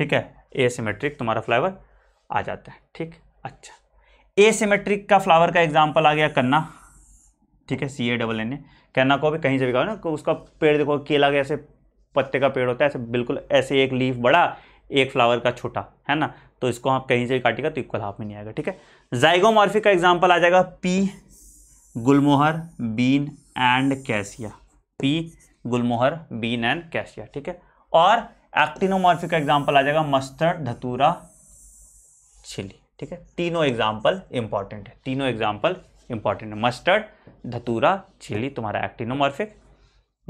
ठीक है एसिमेट्रिक तुम्हारा फ्लावर आ जाता है ठीक अच्छा सीमेट्रिक का फ्लावर का एग्जाम्पल आ गया कन्ना ठीक है सी ए डबल एन ए कन्ना को भी कहीं से भी कहा ना उसका पेड़ देखो केला के ऐसे पत्ते का पेड़ होता है ऐसे बिल्कुल ऐसे एक लीफ बड़ा एक फ्लावर का छोटा है ना तो इसको आप कहीं से भी काटेगा तो इक्वल हाफ में नहीं आएगा ठीक है जाइगोमॉर्फिक का एग्जाम्पल आ जाएगा pea gulmohar bean and cassia pea gulmohar bean and cassia ठीक है और एक्टिनोमॉर्फिक का एग्जाम्पल आ जाएगा मस्टर्ड धतूरा छिली ठीक है तीनों एग्जाम्पल इंपॉर्टेंट है तीनों एग्जाम्पल इंपॉर्टेंट है मस्टर्ड धतूरा छिली तुम्हारा एक्टिनोमॉर्फिक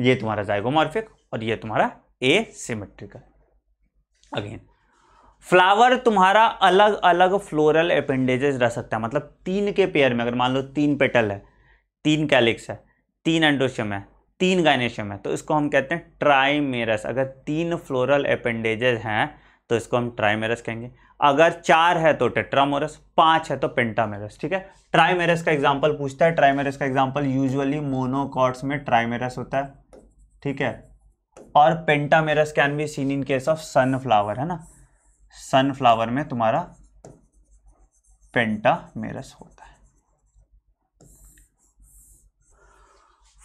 ये तुम्हारा जाइगोमॉर्फिक और ये तुम्हारा ए सिमेट्रिकल अगेन फ्लावर तुम्हारा अलग अलग फ्लोरल अपेंडेजेस रह सकता है मतलब तीन के पेयर में अगर मान लो तीन पेटल है तीन कैलिक्स है तीन एंडोशियम है तीन गाइनेशियम है तो इसको हम कहते हैं ट्राइमेरस अगर तीन फ्लोरल अपेंडेजेज हैं तो इसको हम ट्राइमेरस कहेंगे अगर चार है तो टेट्रामोरस पांच है तो पेंटामेरस ठीक है ट्राइमेरस का एग्जाम्पल पूछता है ट्राइमेरस का एग्जाम्पल यूजुअली मोनोकॉट्स में ट्राइमेरस होता है ठीक है और pentamerous can be seen in case of sunflower है ना सनफ्लावर में तुम्हारा पेंटामेरस होता है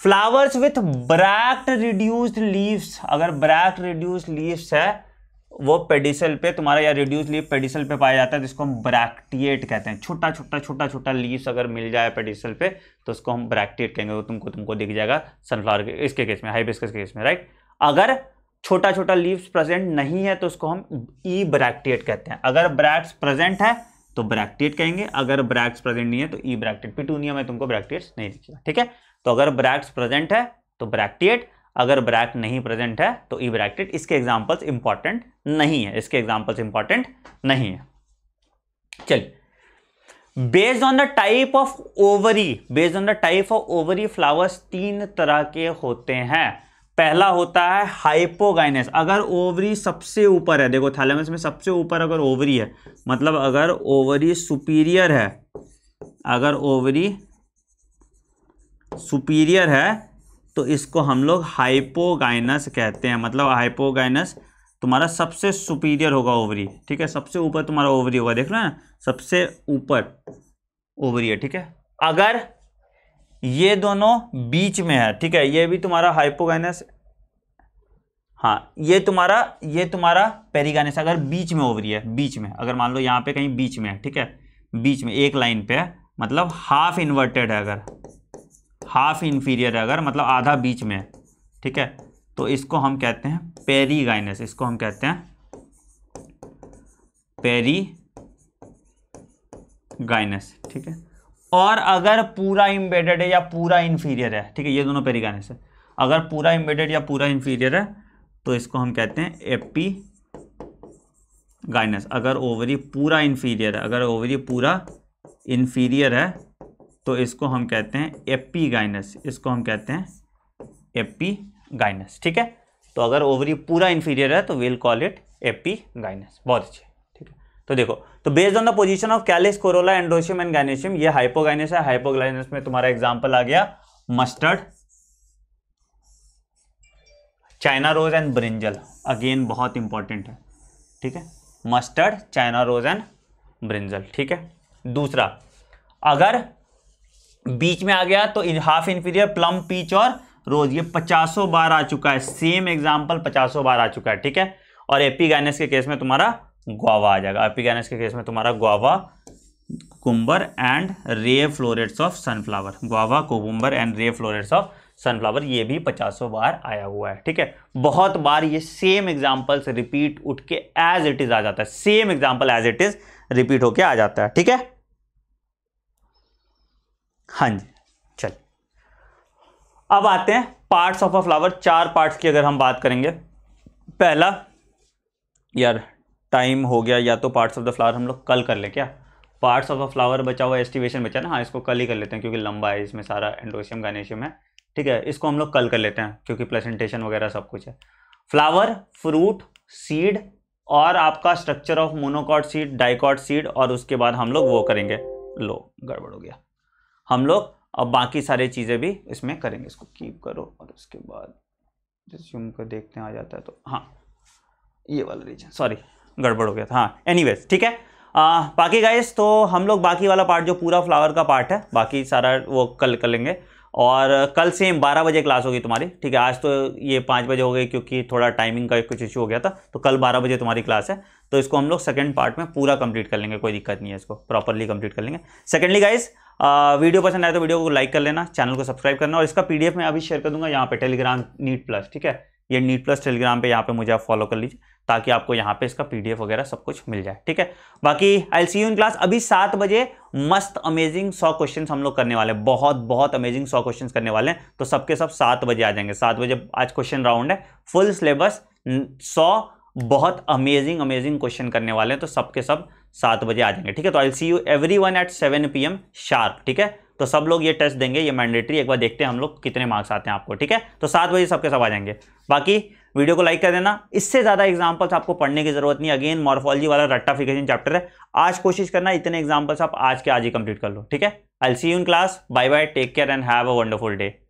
flowers with bract reduced leaves अगर ब्रैक्ट रिड्यूस्ड लीव्स है वो पेडिसल पे तुम्हारा या रिड्यूस लीव पेडिसल पे पाया जाता है जिसको तो हम ब्रैक्टिएट कहते हैं छोटा छोटा छोटा छोटा लीव्स अगर मिल जाए पेडिसल पे तो उसको हम ब्रैक्टिएट कहेंगे वो तुमको तुमको दिख जाएगा सनफ्लावर के इसके केस में हाइबिस्कस के केस में राइट अगर छोटा छोटा लीव्स प्रेजेंट नहीं है तो उसको हम ई e ब्रैक्टिएट कहते हैं अगर ब्रैक्स प्रेजेंट है तो ब्रैक्टिएट कहेंगे अगर ब्रैक्स प्रेजेंट नहीं है तो ई ब्रैक्टेड पिटूनिया में तुमको ब्रैक्टिएट्स नहीं दिखेगा ठीक है तो अगर ब्रैक प्रेजेंट है तो ब्रैक्टिएट अगर ब्रैक नहीं प्रेजेंट है तो ई ब्रैक्टेट इसके एग्जाम्पल्स इंपॉर्टेंट नहीं है इसके एग्जाम्पल्स इंपॉर्टेंट नहीं है चलिए based on the type of ovary based on the type of ovary flowers तीन तरह के होते हैं पहला होता है हाइपोगाइनस अगर ओवरी सबसे ऊपर है देखो थैलेमस में सबसे ऊपर अगर ओवरी है मतलब अगर ओवरी सुपीरियर है अगर ओवरी सुपीरियर है तो इसको हम लोग हाइपोगाइनस कहते हैं मतलब हाइपोगाइनस तुम्हारा सबसे सुपीरियर होगा ओवरी ठीक है सबसे ऊपर तुम्हारा ओवरी होगा देख लो ना सबसे ऊपर ओवरी है ठीक है अगर ये दोनों बीच में है ठीक है ये भी तुम्हारा हाइपोगाइनस हाँ ये तुम्हारा ये तुम्हारा पेरीगाइनस अगर बीच में ओवरी है बीच में अगर मान लो यहाँ पे कहीं बीच में है ठीक है बीच में एक लाइन पे है मतलब हाफ इन्वर्टेड है अगर हाफ इन्फीरियर है अगर मतलब आधा बीच में है ठीक है तो इसको हम कहते हैं गाइनस इसको हम कहते हैं पेरी गाइनस ठीक है और अगर पूरा इम्बेडेड है या पूरा इन्फीरियर है ठीक है ये दोनों पेरी गाइनस है अगर पूरा इम्बेडेड या पूरा इन्फीरियर है तो इसको हम कहते हैं एपी गाइनस अगर ओवरी पूरा इन्फीरियर है अगर ओवरी पूरा इन्फीरियर है तो इसको हम कहते हैं एपी गाइनस इसको हम कहते हैं एपी गाइनस ठीक है तो अगर ओवरी पूरा इन्फीरियर है तो will call it epigynous बहुत अच्छे ठीक है तो देखो तो based on the position of calyx corolla androecium and gynoecium ये हाइपोगाइनस है हाइपोगाइनस में तुम्हारा एग्जाम्पल आ गया mustard China rose and brinjal again बहुत इंपॉर्टेंट है ठीक है mustard China rose and brinjal ठीक है दूसरा अगर बीच में आ गया तो हाफ इन्फीरियर प्लम पीच और रोज ये पचासों बार आ चुका है सेम एग्जाम्पल पचासों बार आ चुका है ठीक है और एपीगाइनेस के केस में तुम्हारा गोवा आ जाएगा एपीगाइनेस के केस में तुम्हारा guava cucumber and ray florets of sunflower guava cucumber and ray florets of sunflower ये भी पचासों बार आया हुआ है ठीक है बहुत बार ये सेम एग्जाम्पल्स रिपीट उठ के एज इट इज आ जाता है same example as it is repeat होके आ जाता है ठीक है हाँ जी चल अब आते हैं पार्ट्स ऑफ अ फ्लावर चार पार्ट्स की अगर हम बात करेंगे पहला यार टाइम हो गया या तो पार्ट्स ऑफ द फ्लावर हम लोग कल कर ले क्या पार्ट्स ऑफ अ फ्लावर बचा हुआ एस्टिवेशन बचा ना हाँ इसको कल ही कर लेते हैं क्योंकि लंबा है इसमें सारा एंडोशियम गानेशियम है ठीक है इसको हम लोग कल कर लेते हैं क्योंकि प्लेसेंटेशन वगैरह सब कुछ है फ्लावर फ्रूट सीड और आपका structure of monocot seed dicot seed और उसके बाद हम लोग वो करेंगे लो गड़बड़ हो गया हम लोग अब बाकी सारी चीज़ें भी इसमें करेंगे इसको कीप करो और उसके बाद जूम कर देखते हैं आ जाता है तो हाँ ये वाला रीजन सॉरी गड़बड़ हो गया था हाँ एनी ठीक है आ, बाकी गाइस तो हम लोग बाकी वाला पार्ट जो पूरा फ्लावर का पार्ट है बाकी सारा वो कल कर लेंगे और कल सेम बारह बजे क्लास होगी तुम्हारी ठीक है आज तो ये पाँच बजे हो गई क्योंकि थोड़ा टाइमिंग का कुछ इशू हो गया था तो कल बारह बजे तुम्हारी क्लास है तो इसको हम लोग सेकेंड पार्ट में पूरा कंप्लीट कर लेंगे कोई दिक्कत नहीं है इसको प्रॉपरली कंप्लीट कर लेंगे सेकंडली गाइज वीडियो पसंद आए तो वीडियो को लाइक कर लेना चैनल को सब्सक्राइब करना और इसका पीडीएफ मैं अभी शेयर कर दूंगा यहाँ पे टेलीग्राम नीट प्लस ठीक है ये नीट प्लस टेलीग्राम पर यहाँ पर मुझे आप फॉलो कर लीजिए ताकि आपको यहाँ पे इसका पी वगैरह सब कुछ मिल जाए ठीक है बाकी आई सी यू इन क्लास अभी सात बजे मस्त अमेजिंग सौ क्वेश्चन हम लोग करने वाले हैं बहुत बहुत अमेजिंग सौ क्वेश्चन करने वाले हैं तो सबके सब सात बजे आ जाएंगे सात बजे आज क्वेश्चन राउंड है फुल सिलेबस सौ बहुत अमेजिंग अमेजिंग क्वेश्चन करने वाले हैं तो सबके सब सात बजे आ जाएंगे ठीक है तो I see you everyone at seven P M sharp ठीक है तो सब लोग ये टेस्ट देंगे ये मैंडेटरी एक बार देखते हैं हम लोग कितने मार्क्स आते हैं आपको ठीक है तो सात बजे सबके सब आ जाएंगे बाकी वीडियो को लाइक कर देना इससे ज़्यादा एग्जाम्पल्स आपको पढ़ने की जरूरत नहीं अगेन मॉर्फोलॉजी वाला रट्टाफिकेशन चैप्टर है आज कोशिश करना इतने एग्जाम्पल्स आप आज के आज ही कंप्लीट कर लो ठीक है I see you in class bye bye take care and have a wonderful day